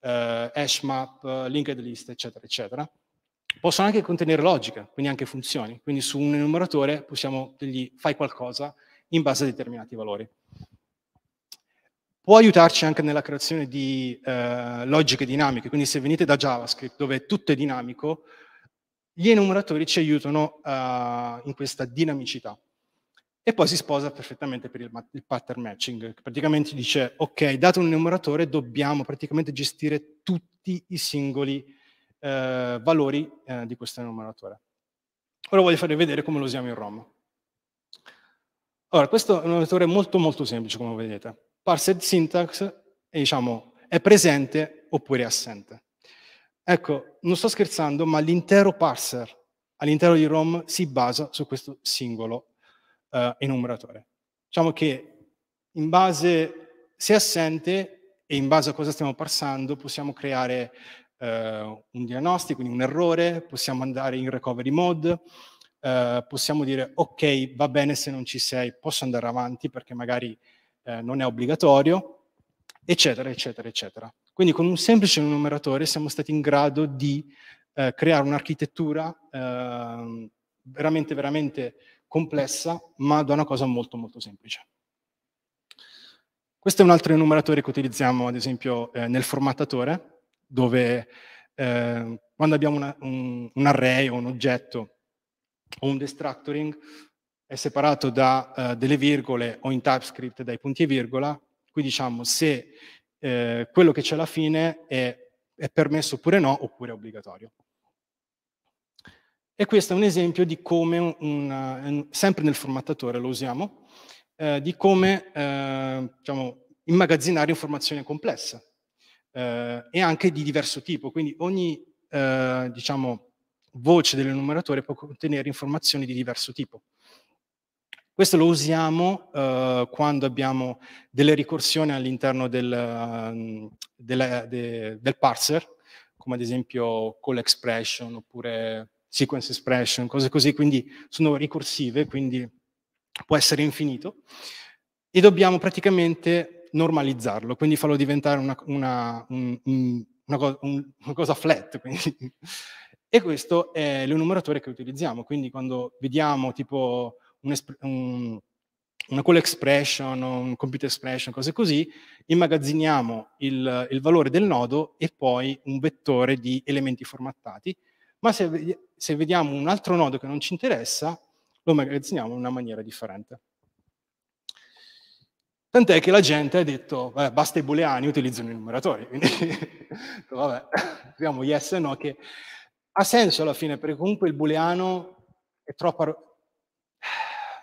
[SPEAKER 1] eh, hash map, linked list, eccetera, eccetera. Possono anche contenere logica, quindi anche funzioni. Quindi su un enumeratore possiamo dirgli fai qualcosa in base a determinati valori. Può aiutarci anche nella creazione di eh, logiche dinamiche, quindi se venite da JavaScript dove tutto è dinamico, gli enumeratori ci aiutano eh, in questa dinamicità. E poi si sposa perfettamente per il, il pattern matching, che praticamente dice, ok, dato un enumeratore dobbiamo praticamente gestire tutti i singoli eh, valori eh, di questo enumeratore. Ora voglio farvi vedere come lo usiamo in ROM. Allora, questo è un enumeratore molto molto semplice, come vedete. Parsed syntax è, diciamo, è presente oppure è assente. Ecco, non sto scherzando, ma l'intero parser all'interno di ROM si basa su questo singolo eh, enumeratore. Diciamo che in base, se è assente e in base a cosa stiamo passando, possiamo creare eh, un diagnostico, quindi un errore, possiamo andare in recovery mode, eh, possiamo dire ok, va bene se non ci sei, posso andare avanti perché magari eh, non è obbligatorio, eccetera, eccetera, eccetera. Quindi con un semplice enumeratore siamo stati in grado di eh, creare un'architettura ehm, veramente, veramente complessa, ma da una cosa molto molto semplice. Questo è un altro enumeratore che utilizziamo, ad esempio, eh, nel formattatore, dove eh, quando abbiamo una, un, un, array o un oggetto o un destructoring è separato da eh, delle virgole o in TypeScript dai punti e virgola, qui diciamo se eh, quello che c'è alla fine è, è permesso oppure no, oppure è obbligatorio. E questo è un esempio di come, un, eh, un, sempre nel formattatore lo usiamo, eh, di come eh, diciamo, immagazzinare informazione complessa eh, e anche di diverso tipo. Quindi ogni eh, diciamo, voce dell'enumeratore può contenere informazioni di diverso tipo. Questo lo usiamo eh, quando abbiamo delle ricorsioni all'interno del, ehm, del, del, parser, come ad esempio call expression oppure sequence expression, cose così, quindi sono ricorsive, quindi può essere infinito, e dobbiamo praticamente normalizzarlo, quindi farlo diventare una, una, un, una, cosa, una cosa flat. Quindi. E questo è l'enumeratore che utilizziamo, quindi quando vediamo tipo un, una call expression, un computer expression, cose così, immagazziniamo il, il valore del nodo e poi un vettore di elementi formattati, ma se, se vediamo un altro nodo che non ci interessa, lo magazziniamo in una maniera differente. Tant'è che la gente ha detto, vabbè, basta i booleani, utilizzano i numeratori. Quindi, vabbè, abbiamo yes e no, che ha senso alla fine, perché comunque il booleano è troppo...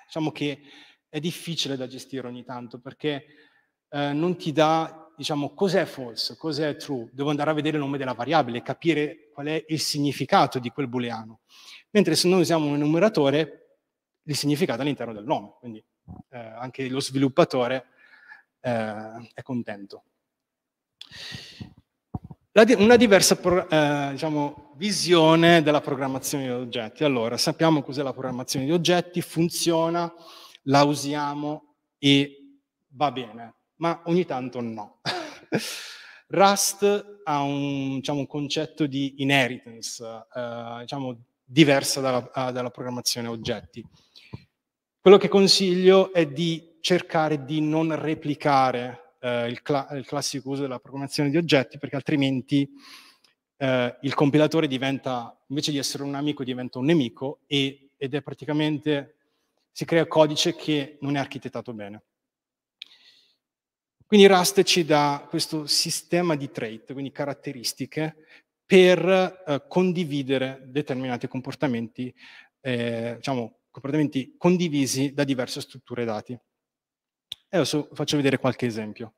[SPEAKER 1] diciamo che è difficile da gestire ogni tanto, perché eh, non ti dà diciamo, cos'è false, cos'è true, devo andare a vedere il nome della variabile, capire qual è il significato di quel booleano. Mentre se noi usiamo un numeratore, il significato è all'interno del nome, quindi eh, anche lo sviluppatore eh, è contento. Di una diversa pro, eh, diciamo, visione della programmazione di oggetti. Allora, sappiamo cos'è la programmazione di oggetti, funziona, la usiamo e va bene ma ogni tanto no. Rust ha un, diciamo, un, concetto di inheritance, eh, diciamo, diversa dalla, dalla, programmazione oggetti. Quello che consiglio è di cercare di non replicare eh, il, cla- il, classico uso della programmazione di oggetti, perché altrimenti eh, il compilatore diventa, invece di essere un amico, diventa un nemico e, ed è praticamente, si crea codice che non è architettato bene. Quindi Rust ci dà questo sistema di trait, quindi caratteristiche, per eh, condividere determinati comportamenti, eh, diciamo, comportamenti condivisi da diverse strutture dati. E adesso faccio vedere qualche esempio.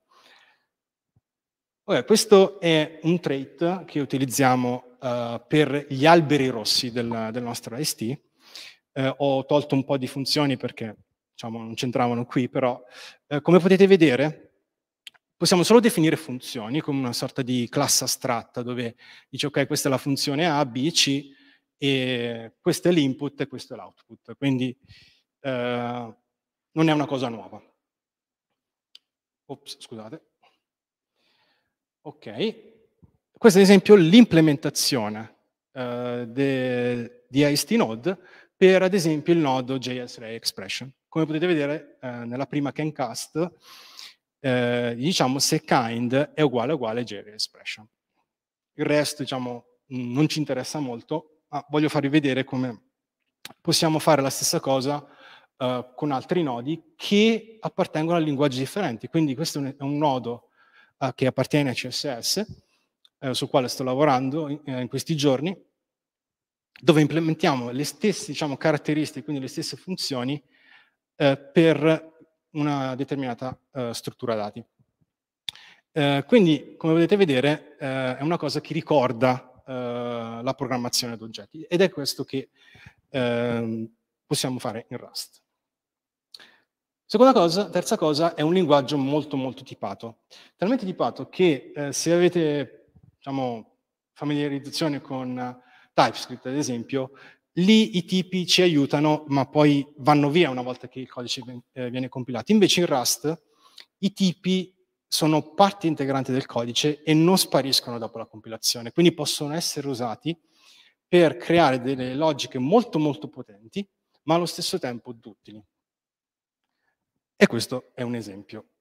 [SPEAKER 1] Vabbè, questo è un trait che utilizziamo eh, per gli alberi rossi del, del nostro IST. Eh, ho tolto un po' di funzioni perché diciamo, non c'entravano qui, però eh, come potete vedere possiamo solo definire funzioni come una sorta di classe astratta dove dice ok questa è la funzione A, B, C e questo è l'input e questo è l'output. Quindi eh, non è una cosa nuova. Ops, scusate. Ok, questo è ad esempio l'implementazione eh, di Node per ad esempio il nodo JSRay Expression. Come potete vedere eh, nella prima CanCast, eh, diciamo se kind è uguale uguale JSON expression. Il resto diciamo, non ci interessa molto, ma voglio farvi vedere come possiamo fare la stessa cosa eh, con altri nodi che appartengono a linguaggi differenti. Quindi questo è un nodo eh, che appartiene a CSS, eh, sul quale sto lavorando in, eh, in questi giorni, dove implementiamo le stesse diciamo, caratteristiche, quindi le stesse funzioni eh, per una determinata eh, struttura dati. Eh, quindi, come potete vedere, eh, è una cosa che ricorda eh, la programmazione ad oggetti ed è questo che ehm, possiamo fare in Rust. Seconda cosa, terza cosa, è un linguaggio molto molto tipato. Talmente tipato che eh, se avete diciamo, familiarizzazione con eh, TypeScript, ad esempio, Lì i tipi ci aiutano, ma poi vanno via una volta che il codice eh, viene compilato. Invece in Rust i tipi sono parte integrante del codice e non spariscono dopo la compilazione, quindi possono essere usati per creare delle logiche molto molto potenti, ma allo stesso tempo duttili. E questo è un esempio.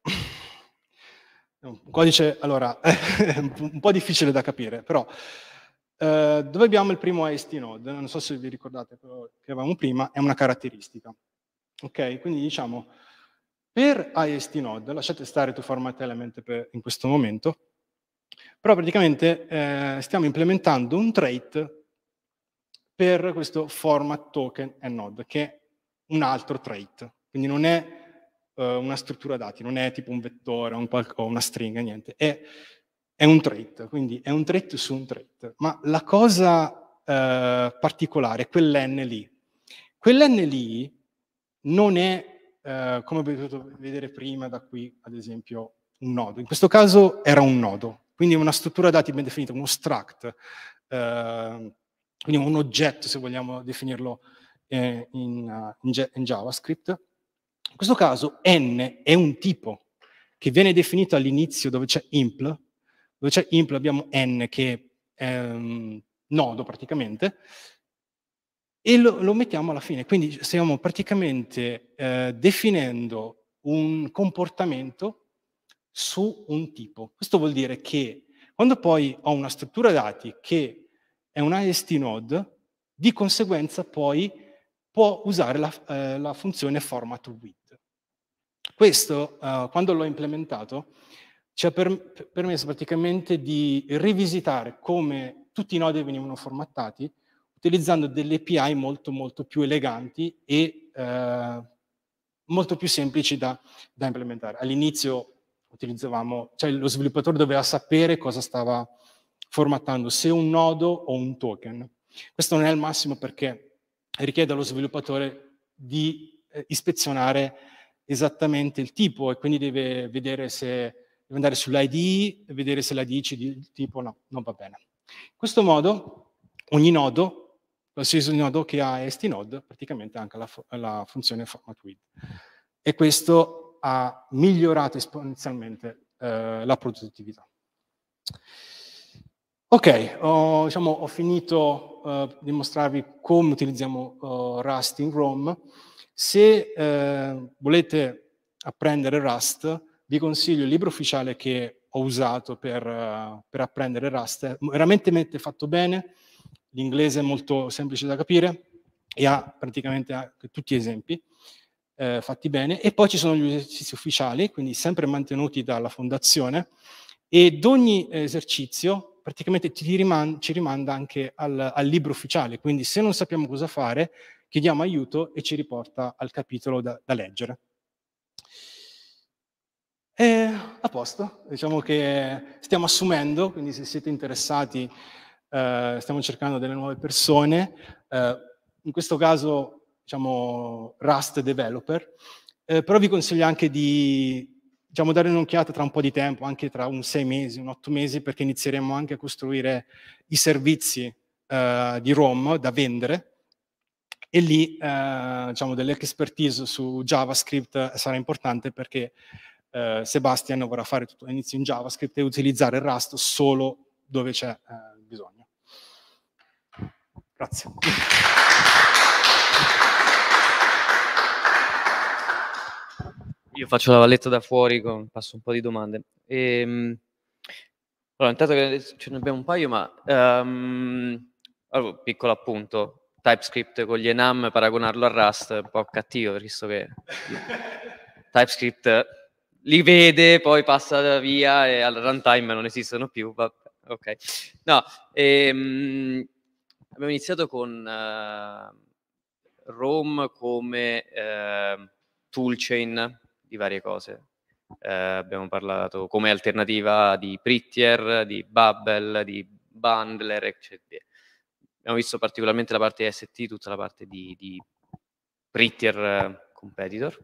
[SPEAKER 1] Un codice, allora, è un po' difficile da capire, però eh, dove abbiamo il primo AST node? Non so se vi ricordate quello che avevamo prima, è una caratteristica. Ok, quindi diciamo, per AST node, lasciate stare to format element per, in questo momento, però praticamente eh, stiamo implementando un trait per questo format token e node, che è un altro trait. Quindi non è eh, una struttura dati, non è tipo un vettore o, un o una stringa, niente. È è un thread, quindi è un thread su un thread. Ma la cosa eh, particolare quell'N lì. Quell'N lì non è, eh, come avete potuto vedere prima da qui, ad esempio, un nodo. In questo caso era un nodo, quindi una struttura dati ben definita, uno struct, eh, quindi un oggetto, se vogliamo definirlo eh, in, in, in JavaScript. In questo caso N è un tipo che viene definito all'inizio dove c'è impl, dove c'è impl abbiamo n che è un mm, nodo praticamente, e lo, lo mettiamo alla fine. Quindi stiamo praticamente eh, definendo un comportamento su un tipo. Questo vuol dire che quando poi ho una struttura dati che è un IST node, di conseguenza poi può usare la, eh, la funzione format width. Questo, eh, quando l'ho implementato, ci ha per, permesso praticamente di rivisitare come tutti i nodi venivano formattati utilizzando delle API molto molto più eleganti e eh, molto più semplici da, da implementare. All'inizio utilizzavamo, cioè lo sviluppatore doveva sapere cosa stava formattando, se un nodo o un token. Questo non è il massimo perché richiede allo sviluppatore di eh, ispezionare esattamente il tipo e quindi deve vedere se devo andare sull'ID e vedere se l'ID ci di tipo no, non va bene. In questo modo ogni nodo, qualsiasi nodo che ha esti praticamente ha anche la, la funzione format with. E questo ha migliorato esponenzialmente eh, la produttività. Ok, ho, diciamo, ho finito eh, di mostrarvi come utilizziamo eh, Rust in Rome. Se eh, volete apprendere Rust, vi consiglio il libro ufficiale che ho usato per, per apprendere Rust. È veramente fatto bene, l'inglese è molto semplice da capire e ha praticamente tutti gli esempi eh, fatti bene. E poi ci sono gli esercizi ufficiali, quindi sempre mantenuti dalla fondazione, ed ogni esercizio praticamente riman- ci rimanda anche al, al libro ufficiale, quindi se non sappiamo cosa fare, chiediamo aiuto e ci riporta al capitolo da, da leggere. E a posto, diciamo che stiamo assumendo, quindi se siete interessati eh, stiamo cercando delle nuove persone, eh, in questo caso diciamo Rust developer, eh, però vi consiglio anche di diciamo, dare un'occhiata tra un po' di tempo, anche tra un sei mesi, un otto mesi, perché inizieremo anche a costruire i servizi eh, di ROM da vendere e lì eh, diciamo, dell'expertise su JavaScript sarà importante perché eh, Sebastian vorrà fare tutto l'inizio in JavaScript e utilizzare Rust solo dove c'è eh, bisogno. Grazie.
[SPEAKER 2] Io faccio la valletta da fuori, con, passo un po' di domande. E, ehm, allora, intanto che ce ne abbiamo un paio, ma um, allora, piccolo appunto, TypeScript con gli enam, paragonarlo a Rust è un po' cattivo, visto che TypeScript li vede, poi passa via e al runtime non esistono più. Vabbè, ok. No, ehm, abbiamo iniziato con uh, Rome come uh, eh, toolchain di varie cose. Uh, abbiamo parlato come alternativa di Prettier, di Bubble, di Bundler, eccetera. Cioè, abbiamo visto particolarmente la parte ST, tutta la parte di, di Prettier competitor.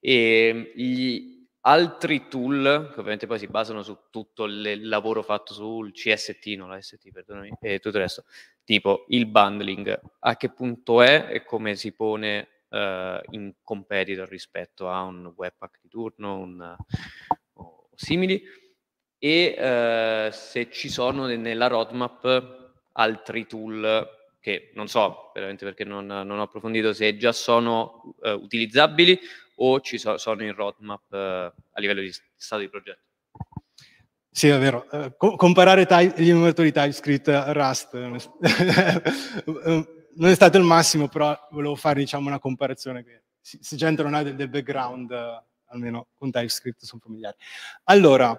[SPEAKER 2] E ehm, gli altri tool, che ovviamente poi si basano su tutto il lavoro fatto sul CST, non la ST, perdonami, e tutto il resto, tipo il bundling, a che punto è e come si pone eh, in competitor rispetto a un webpack di turno, un, o simili, e eh, se ci sono nella roadmap altri tool che non so veramente perché non, non ho approfondito se già sono eh, utilizzabili o ci so, sono in roadmap eh, a livello di stato di progetto?
[SPEAKER 1] Sì, è vero. Eh, co comparare gli enumeratori TypeScript a Rust eh, non è stato il massimo, però volevo fare diciamo, una comparazione che se gente non ha del, del background, eh, almeno con TypeScript sono familiari. Allora,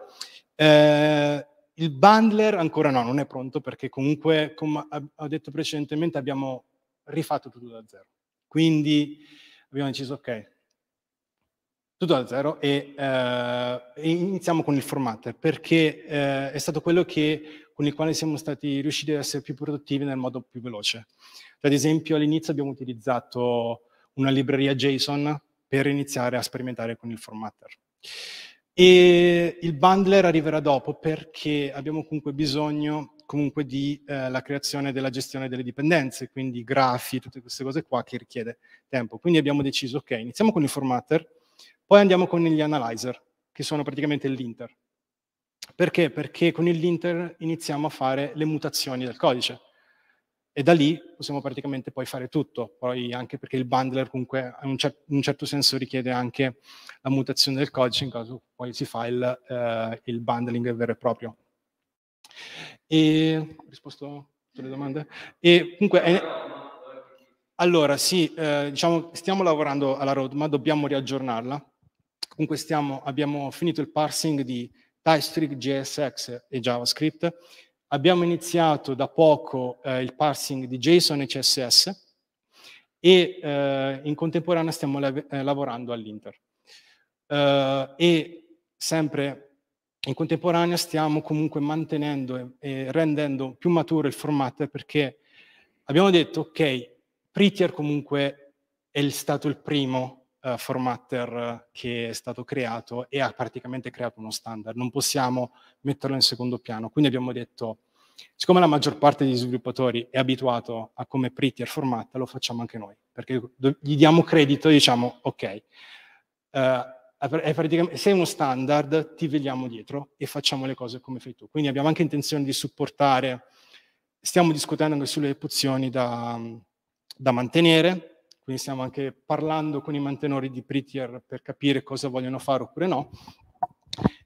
[SPEAKER 1] eh, il bundler ancora no, non è pronto perché comunque, come ho detto precedentemente, abbiamo rifatto tutto da zero. Quindi abbiamo deciso, ok, tutto da zero e eh, iniziamo con il formatter perché eh, è stato quello che, con il quale siamo stati riusciti ad essere più produttivi nel modo più veloce. Ad esempio all'inizio abbiamo utilizzato una libreria JSON per iniziare a sperimentare con il formatter. E il bundler arriverà dopo perché abbiamo comunque bisogno comunque della eh, creazione della gestione delle dipendenze, quindi grafi, tutte queste cose qua che richiede tempo. Quindi abbiamo deciso, ok, iniziamo con il formatter, poi andiamo con gli analyzer, che sono praticamente l'inter. Perché? Perché con l'inter iniziamo a fare le mutazioni del codice. E da lì possiamo praticamente poi fare tutto, poi anche perché il bundler comunque in un, cer in un certo senso richiede anche la mutazione del codice in caso poi si fa il, eh, il bundling vero e proprio. E ho risposto alle domande? E comunque è, allora sì, eh, diciamo stiamo lavorando alla roadmap, dobbiamo riaggiornarla Comunque stiamo, abbiamo finito il parsing di TypeScript, JSX e JavaScript. Abbiamo iniziato da poco eh, il parsing di JSON e CSS e eh, in contemporanea stiamo lav eh, lavorando all'Inter. Eh, e sempre in contemporanea stiamo comunque mantenendo e, e rendendo più maturo il formato perché abbiamo detto ok, Prettier comunque è stato il primo uh, formatter che è stato creato e ha praticamente creato uno standard, non possiamo metterlo in secondo piano. Quindi abbiamo detto, siccome la maggior parte degli sviluppatori è abituato a come prettier formatta, lo facciamo anche noi, perché gli diamo credito e diciamo, ok, uh, eh, sei uno standard, ti veliamo dietro e facciamo le cose come fai tu. Quindi abbiamo anche intenzione di supportare, stiamo discutendo anche sulle opzioni da, da mantenere, quindi stiamo anche parlando con i mantenori di Prettier per capire cosa vogliono fare oppure no,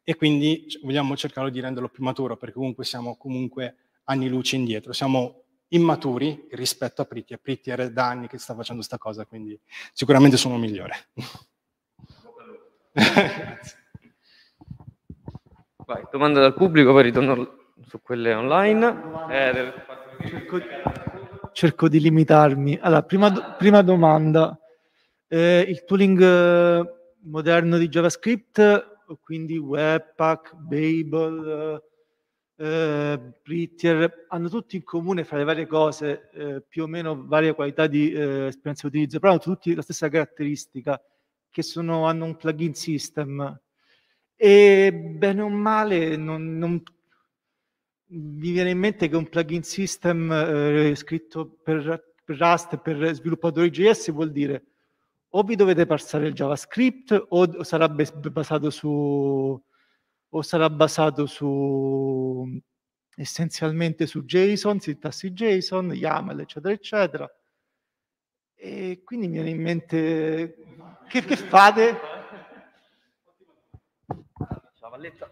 [SPEAKER 1] e quindi vogliamo cercare di renderlo più maturo, perché comunque siamo comunque anni luce indietro, siamo immaturi rispetto a Prettier. Prettier è da anni che sta facendo questa cosa, quindi sicuramente sono migliore. Vai, domanda dal pubblico, poi ritorno
[SPEAKER 3] su quelle online. Eh, cerco di limitarmi. Allora, prima, do- prima domanda. Eh, il tooling eh, moderno di JavaScript, quindi Webpack, Babel, eh, Prettier, hanno tutti in comune fra le varie cose, eh, più o meno varie qualità di eh, esperienza di utilizzo, però hanno tutti la stessa caratteristica, che sono, hanno un plugin system. E bene o male non, non mi viene in mente che un plugin system eh, scritto per, per Rust, per sviluppatori JS, vuol dire o vi dovete passare il JavaScript o sarà basato su o sarà basato su essenzialmente su JSON, sintassi JSON, YAML, eccetera, eccetera. E quindi mi viene in mente che, che fate? La valletta.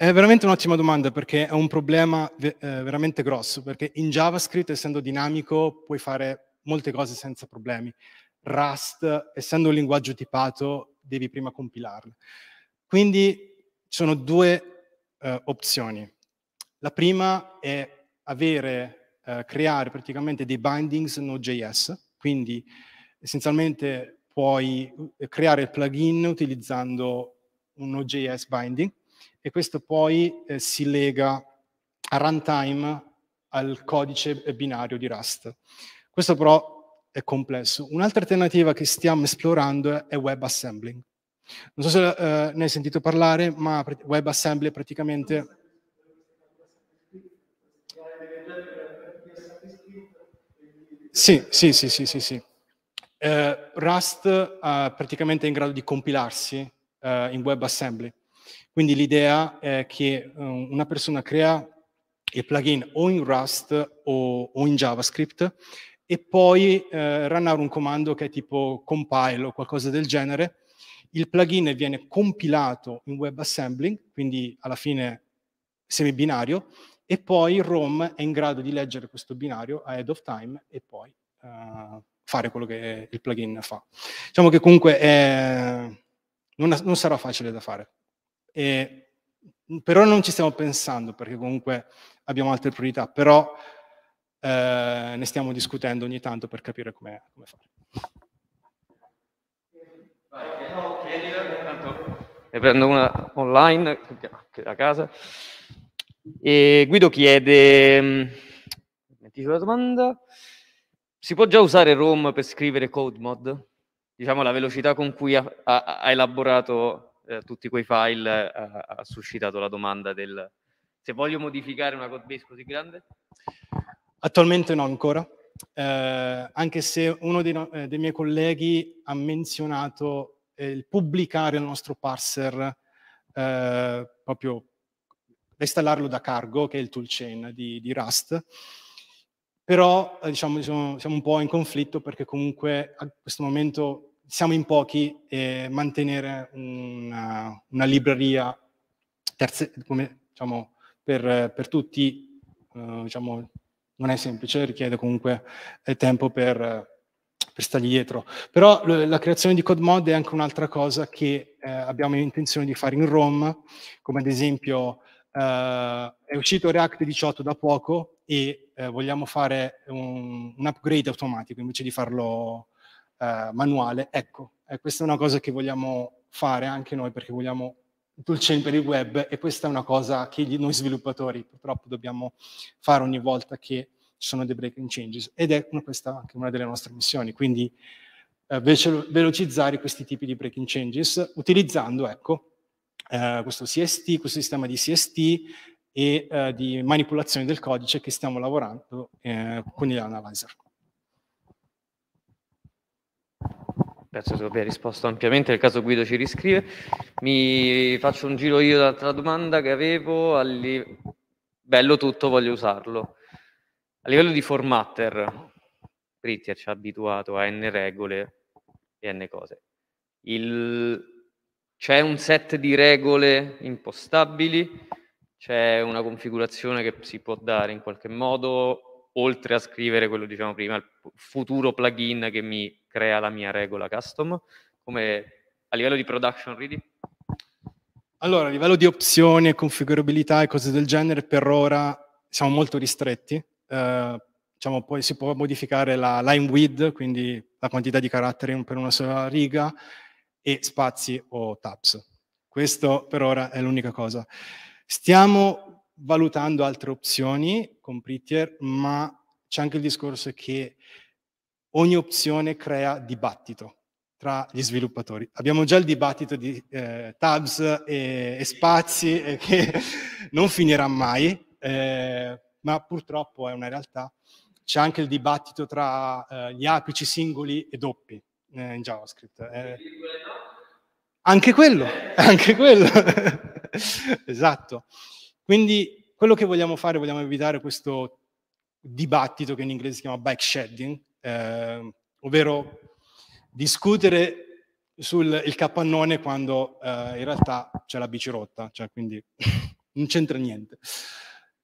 [SPEAKER 3] È
[SPEAKER 1] veramente un'ottima domanda perché è un problema eh, veramente grosso, perché in JavaScript, essendo dinamico, puoi fare molte cose senza problemi. Rust, essendo un linguaggio tipato, devi prima compilarlo. Quindi ci sono due eh, opzioni. La prima è avere, eh, creare praticamente dei bindings Node.js, quindi essenzialmente puoi eh, creare il plugin utilizzando un Node.js binding e questo poi eh, si lega a runtime al codice binario di Rust. Questo però è complesso. Un'altra alternativa che stiamo esplorando è WebAssembly. Non so se eh, ne hai sentito parlare, ma WebAssembly è praticamente... Sì, sì, sì, sì, sì. sì. Eh, Rust eh, praticamente è in grado di compilarsi eh, in WebAssembly. Quindi l'idea è che um, una persona crea il plugin o in Rust o, o in JavaScript e poi eh, runnare un comando che è tipo compile o qualcosa del genere. Il plugin viene compilato in WebAssembly, quindi alla fine semibinario, e poi il ROM è in grado di leggere questo binario ahead of time e poi uh, fare quello che il plugin fa. Diciamo che comunque è, non, non sarà facile da fare. E per ora non ci stiamo pensando perché comunque abbiamo altre priorità, però eh, ne stiamo discutendo ogni tanto per capire come, come fare.
[SPEAKER 2] Eh, ne prendo una online che da casa. E Guido chiede, dimentico la domanda, si può già usare ROM per scrivere code mod? Diciamo la velocità con cui ha, ha, ha elaborato eh, tutti quei file eh, ha suscitato la domanda del se voglio modificare una code base così grande?
[SPEAKER 1] Attualmente no ancora, eh, anche se uno dei, no- eh, dei, miei colleghi ha menzionato eh, il pubblicare il nostro parser eh, proprio installarlo da cargo, che è il toolchain di, di Rust però diciamo, diciamo, siamo un po' in conflitto perché comunque a questo momento siamo in pochi e mantenere una, una libreria terze, come, diciamo, per, per, tutti eh, diciamo, non è semplice, richiede comunque eh, tempo per, per stare dietro. Però la creazione di CodeMod è anche un'altra cosa che eh, abbiamo intenzione di fare in ROM, come ad esempio eh, è uscito React 18 da poco e eh, vogliamo fare un, un upgrade automatico invece di farlo eh, manuale. Ecco, eh, questa è una cosa che vogliamo fare anche noi perché vogliamo toolchain per il web e questa è una cosa che noi sviluppatori purtroppo dobbiamo fare ogni volta che ci sono dei breaking changes ed è questa anche una delle nostre missioni, quindi eh, velocizzare questi tipi di breaking changes utilizzando ecco, eh, questo CST, questo sistema di CST e eh, di manipolazione del codice che stiamo lavorando eh, con gli analyzer.
[SPEAKER 2] Penso che abbia risposto ampiamente, nel caso Guido ci riscrive. Mi faccio un giro io dall'altra domanda che avevo. Alli... Bello tutto, voglio usarlo. A livello di formatter, Prittia ci ha abituato a n regole e n cose. Il... C'è un set di regole impostabili? C'è una configurazione che si può dare in qualche modo? oltre a scrivere quello che dicevamo prima, il futuro plugin che mi crea la mia regola custom, come a livello di production ready?
[SPEAKER 1] Allora, a livello di opzioni e configurabilità e cose del genere, per ora siamo molto ristretti. Eh, diciamo, poi si può modificare la line width, quindi la quantità di caratteri per una sola riga, e spazi o tabs. Questo per ora è l'unica cosa. Stiamo valutando altre opzioni con Prettier, ma c'è anche il discorso che ogni opzione crea dibattito tra gli sviluppatori. Abbiamo già il dibattito di eh, tabs e, e spazi eh, che non finirà mai, eh, ma purtroppo è una realtà. C'è anche il dibattito tra eh, gli apici singoli e doppi eh, in JavaScript. Eh. anche quello, anche quello. esatto. Quindi quello che vogliamo fare, vogliamo evitare questo dibattito che in inglese si chiama bike shedding, eh, ovvero discutere sul il capannone quando eh, in realtà c'è la bici rotta, cioè quindi non c'entra niente.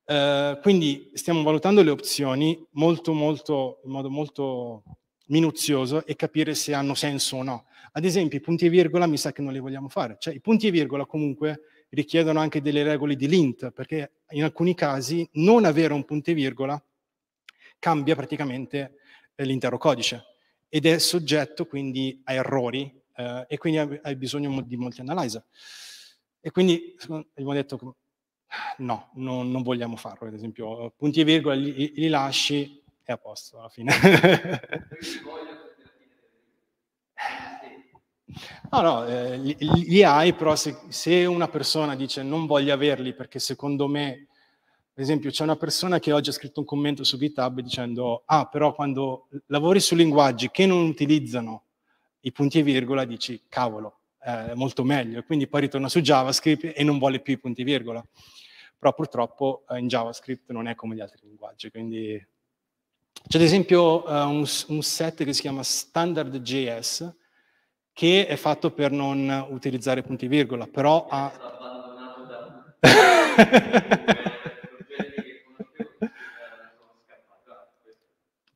[SPEAKER 1] Eh, quindi stiamo valutando le opzioni molto, molto, in modo molto minuzioso e capire se hanno senso o no. Ad esempio, i punti e virgola mi sa che non li vogliamo fare. Cioè, i punti e virgola comunque richiedono anche delle regole di lint, perché in alcuni casi non avere un punto e virgola cambia praticamente eh, l'intero codice ed è soggetto quindi a errori eh, e quindi hai bisogno di molti analyzer. E quindi abbiamo detto no, non, non vogliamo farlo, ad esempio punti e virgola li, li lasci e a posto alla fine. No, no, eh, li, li, hai, però se, se, una persona dice non voglio averli perché secondo me, per esempio, c'è una persona che oggi ha scritto un commento su GitHub dicendo, ah, però quando lavori su linguaggi che non utilizzano i punti e virgola, dici, cavolo, eh, molto meglio. E quindi poi ritorna su JavaScript e non vuole più i punti e virgola. Però purtroppo eh, in JavaScript non è come gli altri linguaggi, quindi... C'è ad esempio eh, un, un set che si chiama Standard.js, che è fatto per non utilizzare punti virgola, però
[SPEAKER 2] ha...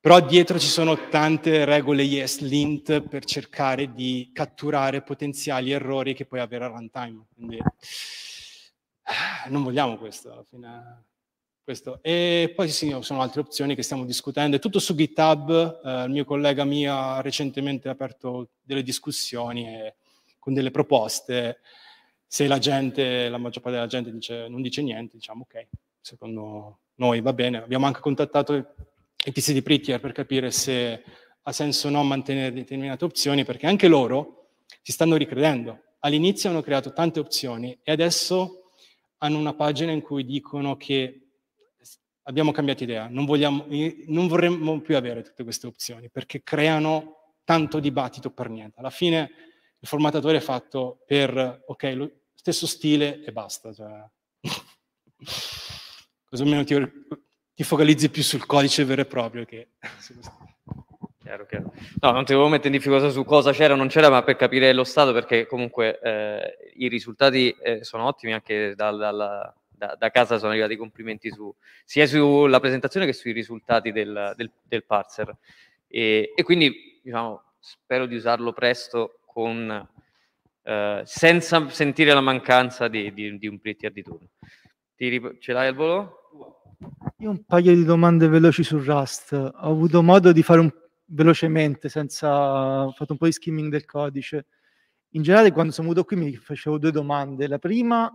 [SPEAKER 1] però dietro ci sono tante regole yes lint per cercare di catturare potenziali errori che puoi avere a runtime. Quindi ah, non vogliamo questo alla fine. Questo. E poi sì, sono altre opzioni che stiamo discutendo. È tutto su GitHub. Eh, il mio collega mio ha recentemente aperto delle discussioni e, eh, con delle proposte. Se la gente, la maggior parte della gente dice, non dice niente, diciamo ok, secondo noi va bene. Abbiamo anche contattato i tizi di Prettier per capire se ha senso o no mantenere determinate opzioni, perché anche loro si stanno ricredendo. All'inizio hanno creato tante opzioni e adesso hanno una pagina in cui dicono che abbiamo cambiato idea, non, vogliamo, non vorremmo più avere tutte queste opzioni perché creano tanto dibattito per niente. Alla fine il formatatore è fatto per, ok, lo stesso stile e basta. Cioè. Così almeno ti, ti, focalizzi più sul codice vero e proprio che
[SPEAKER 2] Chiaro, chiaro. No, non ti volevo mettere in difficoltà su cosa c'era o non c'era, ma per capire lo stato, perché comunque eh, i risultati eh, sono ottimi anche dal, dalla, da, da, casa sono arrivati complimenti su, sia sulla presentazione che sui risultati del, del, del parser. E, e quindi diciamo, spero di usarlo presto con, eh, senza sentire la mancanza di, di, di un prettier di turno. Ti, ce l'hai al volo?
[SPEAKER 3] Io un paio di domande veloci su Rust. Ho avuto modo di fare un, velocemente, senza, ho fatto un po' di skimming del codice. In generale, quando sono venuto qui mi facevo due domande. La prima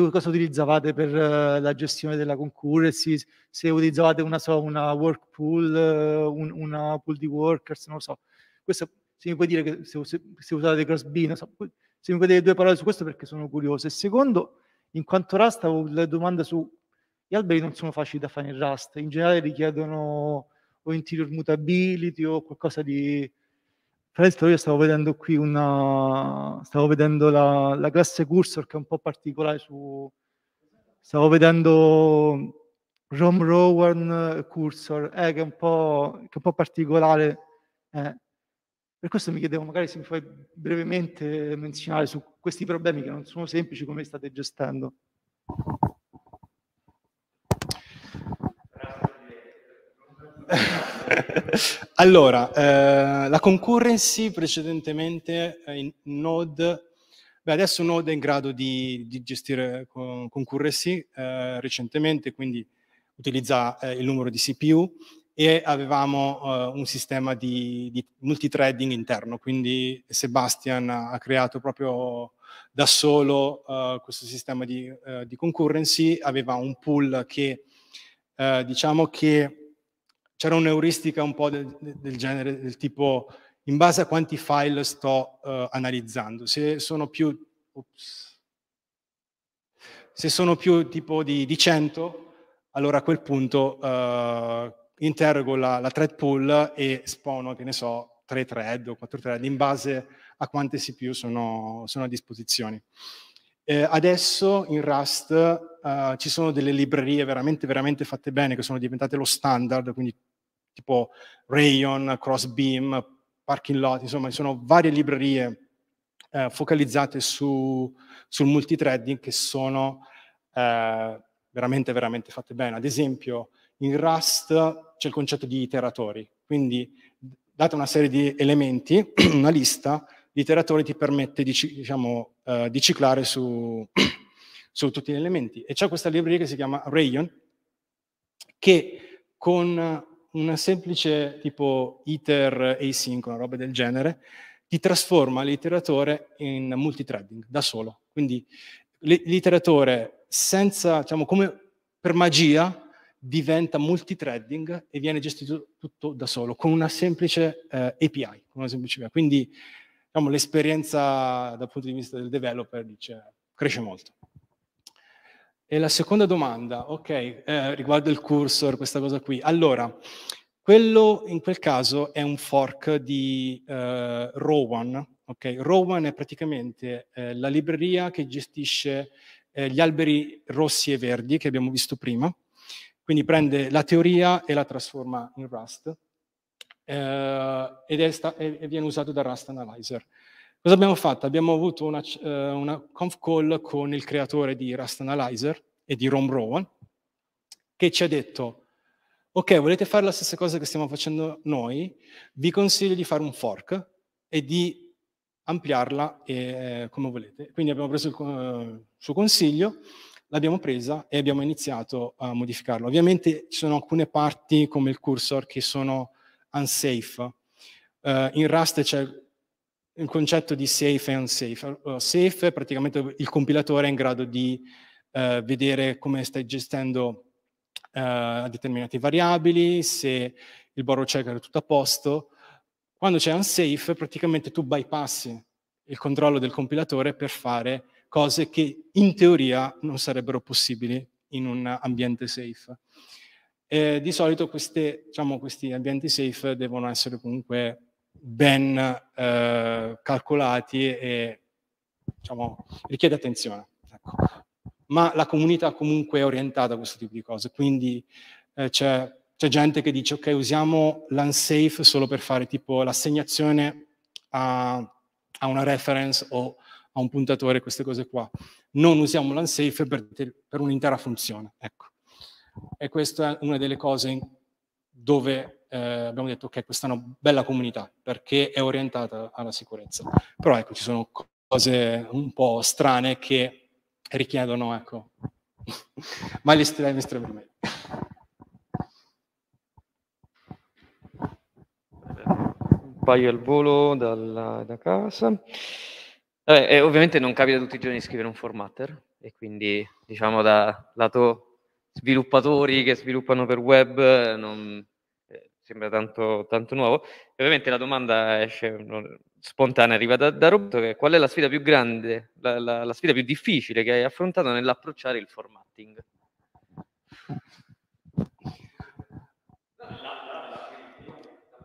[SPEAKER 3] che cosa utilizzavate per uh, la gestione della concurrency, se utilizzavate una, so, una work pool, uh, un, una pool di workers, non lo so. Questo, se mi puoi dire che se, se, se usate Crossbin, so, se mi puoi dire due parole su questo perché sono curioso. E secondo, in quanto Rust avevo la domanda su, gli alberi non sono facili da fare in Rust, in generale richiedono o interior mutability o qualcosa di fra l'altro io stavo vedendo qui una, stavo vedendo la, la classe cursor che è un po' particolare su, stavo vedendo Rom Rowan Cursor, eh, che, è un po', che è un po particolare. Eh. Per questo mi chiedevo magari se mi fai brevemente menzionare su questi problemi che non sono semplici come li state gestendo.
[SPEAKER 1] allora, eh, la concurrency precedentemente eh, in Node, beh, adesso Node è in grado di, di gestire con concurrency eh, recentemente, quindi utilizza eh, il numero di CPU e avevamo eh, un sistema di, di multithreading interno, quindi Sebastian ha, creato proprio da solo eh, questo sistema di, di concurrency, aveva un pool che diciamo che c'era un'euristica un po' del, del, genere, del tipo in base a quanti file sto uh, analizzando. Se sono più, ups, se sono più tipo di, di, 100, allora a quel punto uh, interrogo la, la, thread pool e spono, che ne so, 3 thread o 4 thread in base a quante CPU sono, sono a disposizione. Eh, adesso in Rust uh, ci sono delle librerie veramente, veramente fatte bene che sono diventate lo standard, quindi tipo Rayon, Crossbeam, Parking Lot, insomma, ci sono varie librerie eh, focalizzate su, sul multithreading che sono eh, veramente, veramente fatte bene. Ad esempio, in Rust c'è il concetto di iteratori, quindi data una serie di elementi, una lista, l'iteratore ti permette di, diciamo, eh, di ciclare su, su, tutti gli elementi. E c'è questa libreria che si chiama Rayon, che con un semplice tipo iter async, una roba del genere, ti trasforma l'iteratore in multithreading da solo. Quindi l'iteratore senza, diciamo, come per magia, diventa multithreading e viene gestito tutto da solo, con una semplice eh, API. Una semplice API. Quindi diciamo, l'esperienza dal punto di vista del developer dice, cresce molto. E la seconda domanda, ok, eh, riguardo il cursor, questa cosa qui. Allora, quello in quel caso è un fork di eh, Rowan. Okay? Rowan è praticamente eh, la libreria che gestisce eh, gli alberi rossi e verdi che abbiamo visto prima. Quindi prende la teoria e la trasforma in Rust eh, ed è sta- e-, e viene usato da Rust Analyzer. Cosa abbiamo fatto? Abbiamo avuto una, eh, una conf call con il creatore di Rust Analyzer e di Rom Rowan, che ci ha detto, ok, volete fare la stessa cosa che stiamo facendo noi, vi consiglio di fare un fork e di ampliarla e, eh, come volete. Quindi abbiamo preso il eh, suo consiglio, l'abbiamo presa e abbiamo iniziato a modificarlo. Ovviamente ci sono alcune parti come il cursor che sono unsafe. Uh, in Rust c'è il concetto di safe e unsafe. Allora, safe è eh, praticamente il compilatore è in grado di eh, vedere come stai gestendo eh, determinate variabili, se il borrow checker è tutto a posto. Quando c'è unsafe, praticamente tu bypassi il controllo del compilatore per fare cose che in teoria non sarebbero possibili in un ambiente safe. E di solito queste, diciamo, questi ambienti safe devono essere comunque ben eh, calcolati e diciamo, richiede attenzione. Ecco. Ma la comunità comunque è orientata a questo tipo di cose, quindi eh, c'è, c'è, gente che dice ok usiamo l'unsafe solo per fare tipo l'assegnazione a, a una reference o a un puntatore, queste cose qua. Non usiamo l'unsafe per, per un'intera funzione. Ecco. E questa è una delle cose dove eh, abbiamo detto ok, questa è una bella comunità perché è orientata alla sicurezza. Però ecco, ci sono cose un po' strane che richiedono, ecco, ma li stiamo meglio.
[SPEAKER 2] Un paio al volo dalla, da casa. Vabbè, eh, ovviamente non capita tutti i giorni di scrivere un formatter e quindi diciamo da lato sviluppatori che sviluppano per web non, sembra tanto, tanto nuovo. Ovviamente la domanda esce spontanea, arriva da, da Roberto, che qual è la sfida più grande, la, la, la sfida più difficile che hai affrontato nell'approcciare il formatting?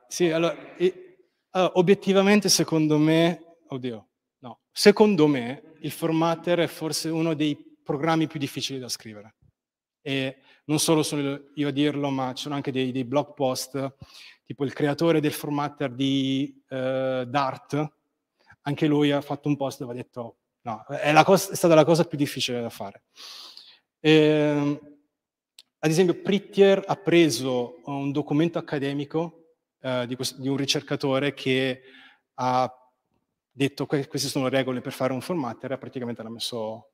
[SPEAKER 1] Sì, allora, e, uh, obiettivamente secondo me, oddio, no, secondo me il formatter è forse uno dei programmi più difficili da scrivere. E non solo sono io a dirlo, ma ci sono anche dei, dei blog post, tipo il creatore del formatter di eh, Dart, anche lui ha fatto un post dove ha detto no, è, cosa, è stata la cosa più difficile da fare. E, ehm, ad esempio, Prittier ha preso un documento accademico eh, di, questo, di un ricercatore che ha detto que- queste sono le regole per fare un formatter, e praticamente l'ha messo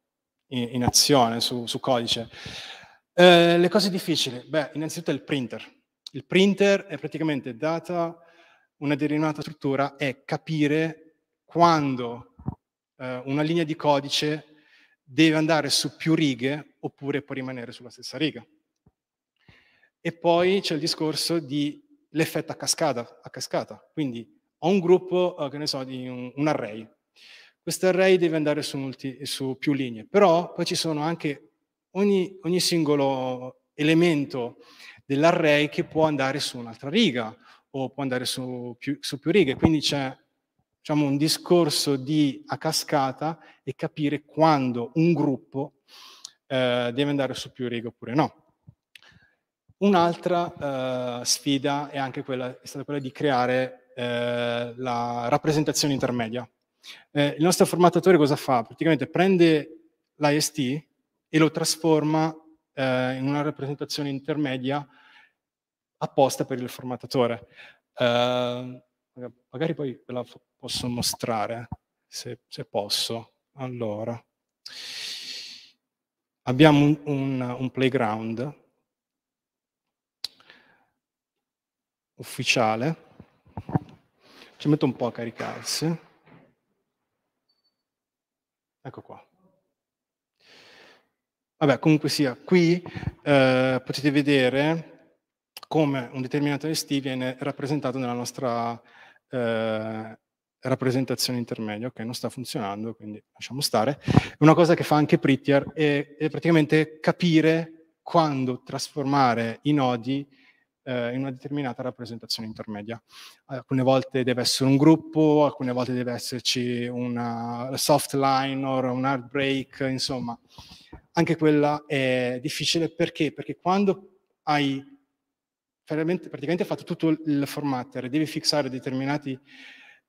[SPEAKER 1] in, in azione su, su codice. Eh, le cose difficili, beh, innanzitutto il printer. Il printer è praticamente data una derivata struttura è capire quando eh, una linea di codice deve andare su più righe oppure può rimanere sulla stessa riga. E poi c'è il discorso dell'effetto a cascata, a cascata. Quindi ho un gruppo, eh, che ne so, di un, un array. Questo array deve andare su, multi, su più linee, però poi ci sono anche ogni, ogni singolo elemento dell'array che può andare su un'altra riga o può andare su più, su più righe. Quindi c'è diciamo, un discorso di a cascata e capire quando un gruppo eh, deve andare su più righe oppure no. Un'altra eh, sfida è anche quella, è stata quella di creare eh, la rappresentazione intermedia. Eh, il nostro formattatore cosa fa? Praticamente prende l'IST e lo trasforma eh, in una rappresentazione intermedia apposta per il formatatore. Eh, magari poi ve la posso mostrare, se, se posso. Allora, abbiamo un, un, un playground ufficiale. Ci metto un po' a caricarsi. Ecco qua. Vabbè, comunque sia, qui eh, potete vedere come un determinato ST viene rappresentato nella nostra eh, rappresentazione intermedia. Ok, non sta funzionando, quindi lasciamo stare. Una cosa che fa anche Prettier è, è praticamente capire quando trasformare i nodi eh, in una determinata rappresentazione intermedia. Alcune volte deve essere un gruppo, alcune volte deve esserci una soft line o un hard break, insomma anche quella è difficile perché? Perché quando hai praticamente fatto tutto il formatter e devi fissare determinati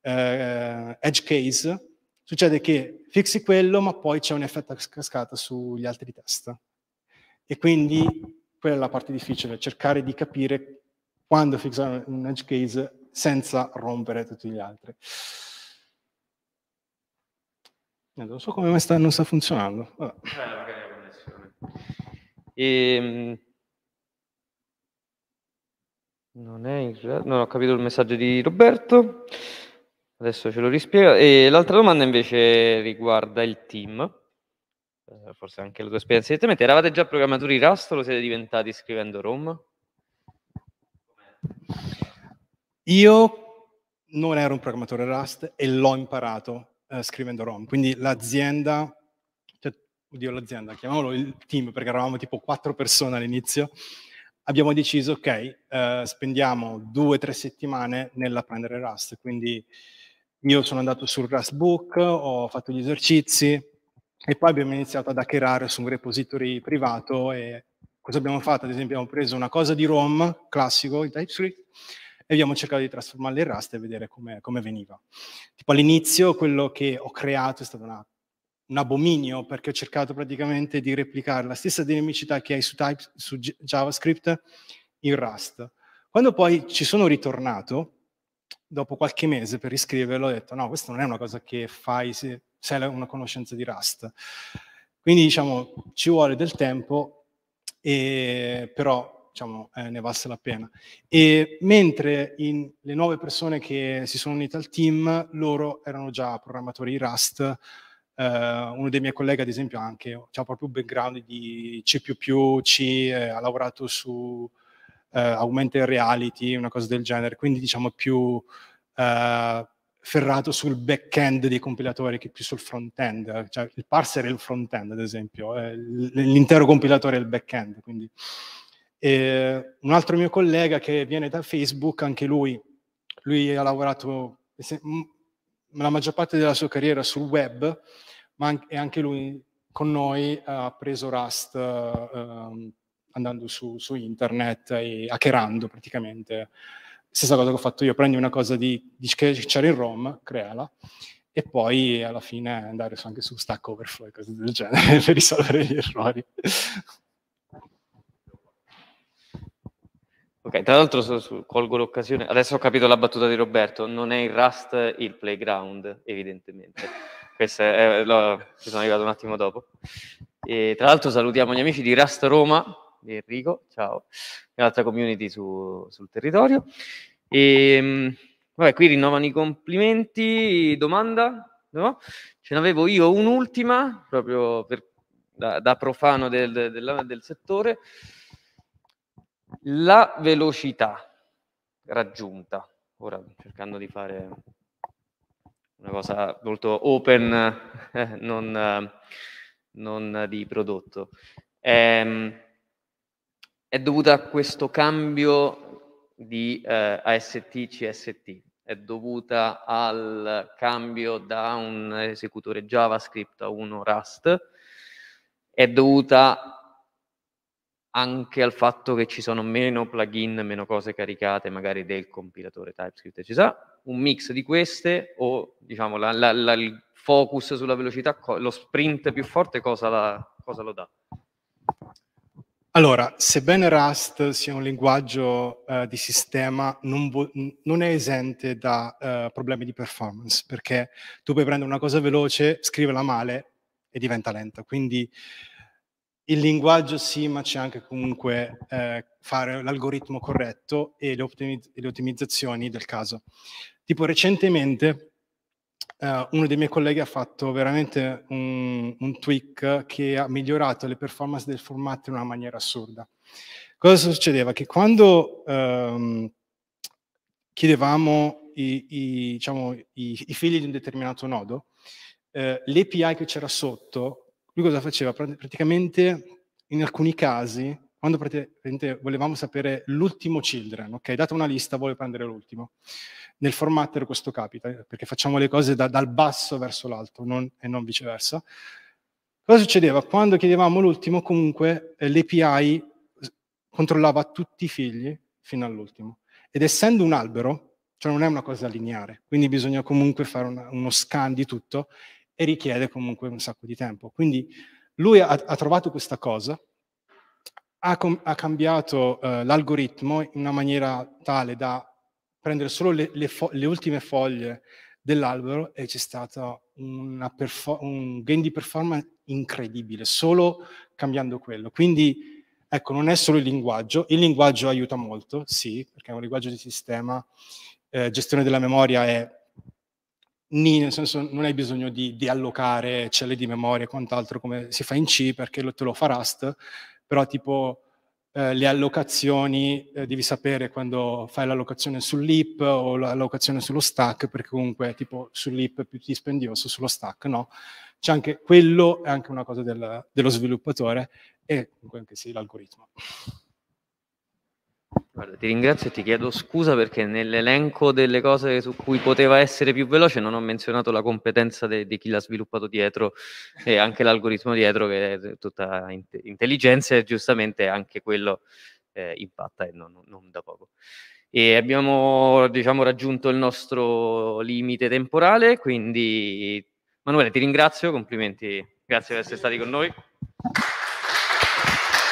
[SPEAKER 1] eh, edge case, succede che fixi quello ma poi c'è un effetto cascata sugli altri test. E quindi quella è la parte difficile, cercare di capire quando fissare un edge case senza rompere tutti gli altri. Non so come sta, non sta funzionando. Vabbè. Eh,
[SPEAKER 2] e, ehm, non è Israele, non ho capito il messaggio di Roberto, adesso ce lo rispiega. E l'altra domanda invece riguarda il team, eh, forse anche la tua esperienza direttamente. Eravate già programmatori Rust o lo siete diventati scrivendo ROM?
[SPEAKER 1] Io non ero un programmatore Rust e l'ho imparato eh, scrivendo ROM, quindi l'azienda oddio l'azienda, chiamiamolo il team perché eravamo tipo quattro persone all'inizio, abbiamo deciso, ok, eh, spendiamo due o tre settimane nell'apprendere Rust, quindi io sono andato sul Rust Book, ho fatto gli esercizi e poi abbiamo iniziato ad hackerare su un repository privato e cosa abbiamo fatto? Ad esempio abbiamo preso una cosa di ROM, classico, il TypeScript, e abbiamo cercato di trasformarla in Rust e vedere come, veniva. Tipo all'inizio quello che ho creato è stata una un abominio perché ho cercato praticamente di replicare la stessa dinamicità che hai su, type, su JavaScript in Rust. Quando poi ci sono ritornato, dopo qualche mese per riscriverlo, ho detto no, questa non è una cosa che fai se, se hai una conoscenza di Rust. Quindi diciamo ci vuole del tempo, e, però diciamo, eh, ne valse la pena. E mentre in, le nuove persone che si sono unite al team, loro erano già programmatori di Rust, Uh, uno dei miei colleghi, ad esempio, anche ha proprio un background di C, C, eh, ha lavorato su eh, augmented reality, una cosa del genere, quindi diciamo più eh, ferrato sul back-end dei compilatori che più sul front-end. Cioè, il parser è il front-end, ad esempio, eh, l'intero compilatore è il back-end. un altro mio collega che viene da Facebook, anche lui, lui ha lavorato la maggior parte della sua carriera sul web, ma anche lui con noi eh, ha preso Rust eh, ehm, andando su, su, internet e hackerando praticamente. Stessa cosa che ho fatto io, prendi una cosa di, di che c'era in ROM, creala, e poi alla fine andare anche su Stack Overflow e cose del genere per risolvere gli errori.
[SPEAKER 2] Ok, tra l'altro so, so, colgo l'occasione, adesso ho capito la battuta di Roberto, non è il Rust il playground, evidentemente. Questo è, eh, lo, ci sono arrivato un attimo dopo. E, tra l'altro salutiamo gli amici di Rust Roma, di Enrico, ciao, e un'altra community su, sul territorio. E, ehm, vabbè, qui rinnovano i complimenti, domanda? No? Ce n'avevo io un'ultima, proprio per, da, da, profano del, del, del settore la velocità raggiunta, ora cercando di fare una cosa molto open, non, non, di prodotto, ehm, è dovuta a questo cambio di eh, AST-CST, è dovuta al cambio da un esecutore JavaScript a uno Rust, è dovuta anche al fatto che ci sono meno plugin, meno cose caricate magari del compilatore TypeScript. Ci sarà un mix di queste o diciamo la, la, la, il focus sulla velocità, lo sprint più forte cosa, cosa lo dà?
[SPEAKER 1] Allora, sebbene Rust sia un linguaggio uh, di sistema, non, vo- non, è esente da uh, problemi di performance, perché tu puoi prendere una cosa veloce, scriverla male e diventa lenta. Quindi il linguaggio sì, ma c'è anche comunque eh, fare l'algoritmo corretto e le, ottimizz le, ottimizzazioni del caso. Tipo recentemente eh, uno dei miei colleghi ha fatto veramente un, un, tweak che ha migliorato le performance del format in una maniera assurda. Cosa succedeva? Che quando ehm, chiedevamo i, i, diciamo, i, i, figli di un determinato nodo, eh, l'API che c'era sotto lui cosa faceva? Praticamente in alcuni casi, quando praticamente volevamo sapere l'ultimo children, ok, data una lista vuole prendere l'ultimo. Nel formatter questo capita, eh, perché facciamo le cose da, dal basso verso l'alto non, e non viceversa. Cosa succedeva? Quando chiedevamo l'ultimo, comunque eh, l'API controllava tutti i figli fino all'ultimo. Ed essendo un albero, cioè non è una cosa lineare, quindi bisogna comunque fare una, uno scan di tutto e richiede comunque un sacco di tempo. Quindi lui ha, ha trovato questa cosa, ha, ha cambiato eh, l'algoritmo in una maniera tale da prendere solo le, le, le ultime foglie dell'albero e c'è stato un gain di performance incredibile, solo cambiando quello. Quindi ecco, non è solo il linguaggio, il linguaggio aiuta molto, sì, perché è un linguaggio di sistema, eh, gestione della memoria è Ni, nel senso non hai bisogno di, di allocare celle di memoria e quant'altro come si fa in C perché lo, te lo fa Rust, però tipo eh, le allocazioni eh, devi sapere quando fai l'allocazione sull'IP o l'allocazione sullo stack, perché comunque tipo sull'IP è più dispendioso, sullo stack no. C'è anche quello, è anche una cosa del, dello sviluppatore e comunque anche sì l'algoritmo.
[SPEAKER 2] Guarda, ti ringrazio e ti chiedo scusa perché nell'elenco delle cose su cui poteva essere più veloce non ho menzionato la competenza di chi l'ha sviluppato dietro e anche l'algoritmo dietro che è tutta in- intelligenza e giustamente anche quello eh, impatta e non, non da poco. E abbiamo diciamo, raggiunto il nostro limite temporale, quindi Manuele ti ringrazio, complimenti, grazie per essere stati con noi.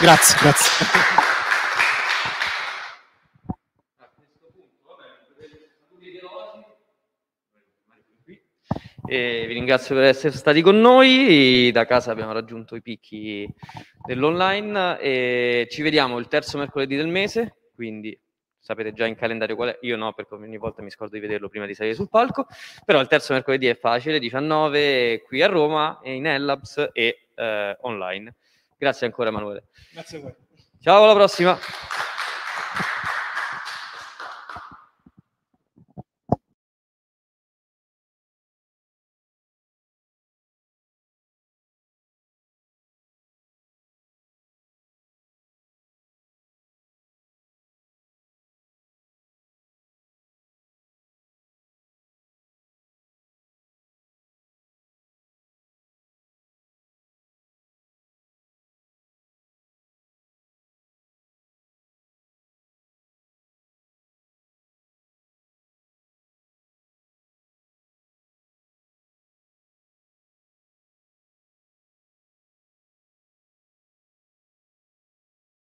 [SPEAKER 3] Grazie, grazie.
[SPEAKER 2] E vi ringrazio per essere stati con noi. Da casa abbiamo raggiunto i picchi dell'online e ci vediamo il terzo mercoledì del mese, quindi sapete già in calendario qual è, io no perché ogni volta mi scordo di vederlo prima di salire sul palco, però il terzo mercoledì è facile, 19 qui a Roma e in Ellabs e eh, online. Grazie ancora Emanuele.
[SPEAKER 1] Grazie
[SPEAKER 3] a voi. Ciao, alla prossima.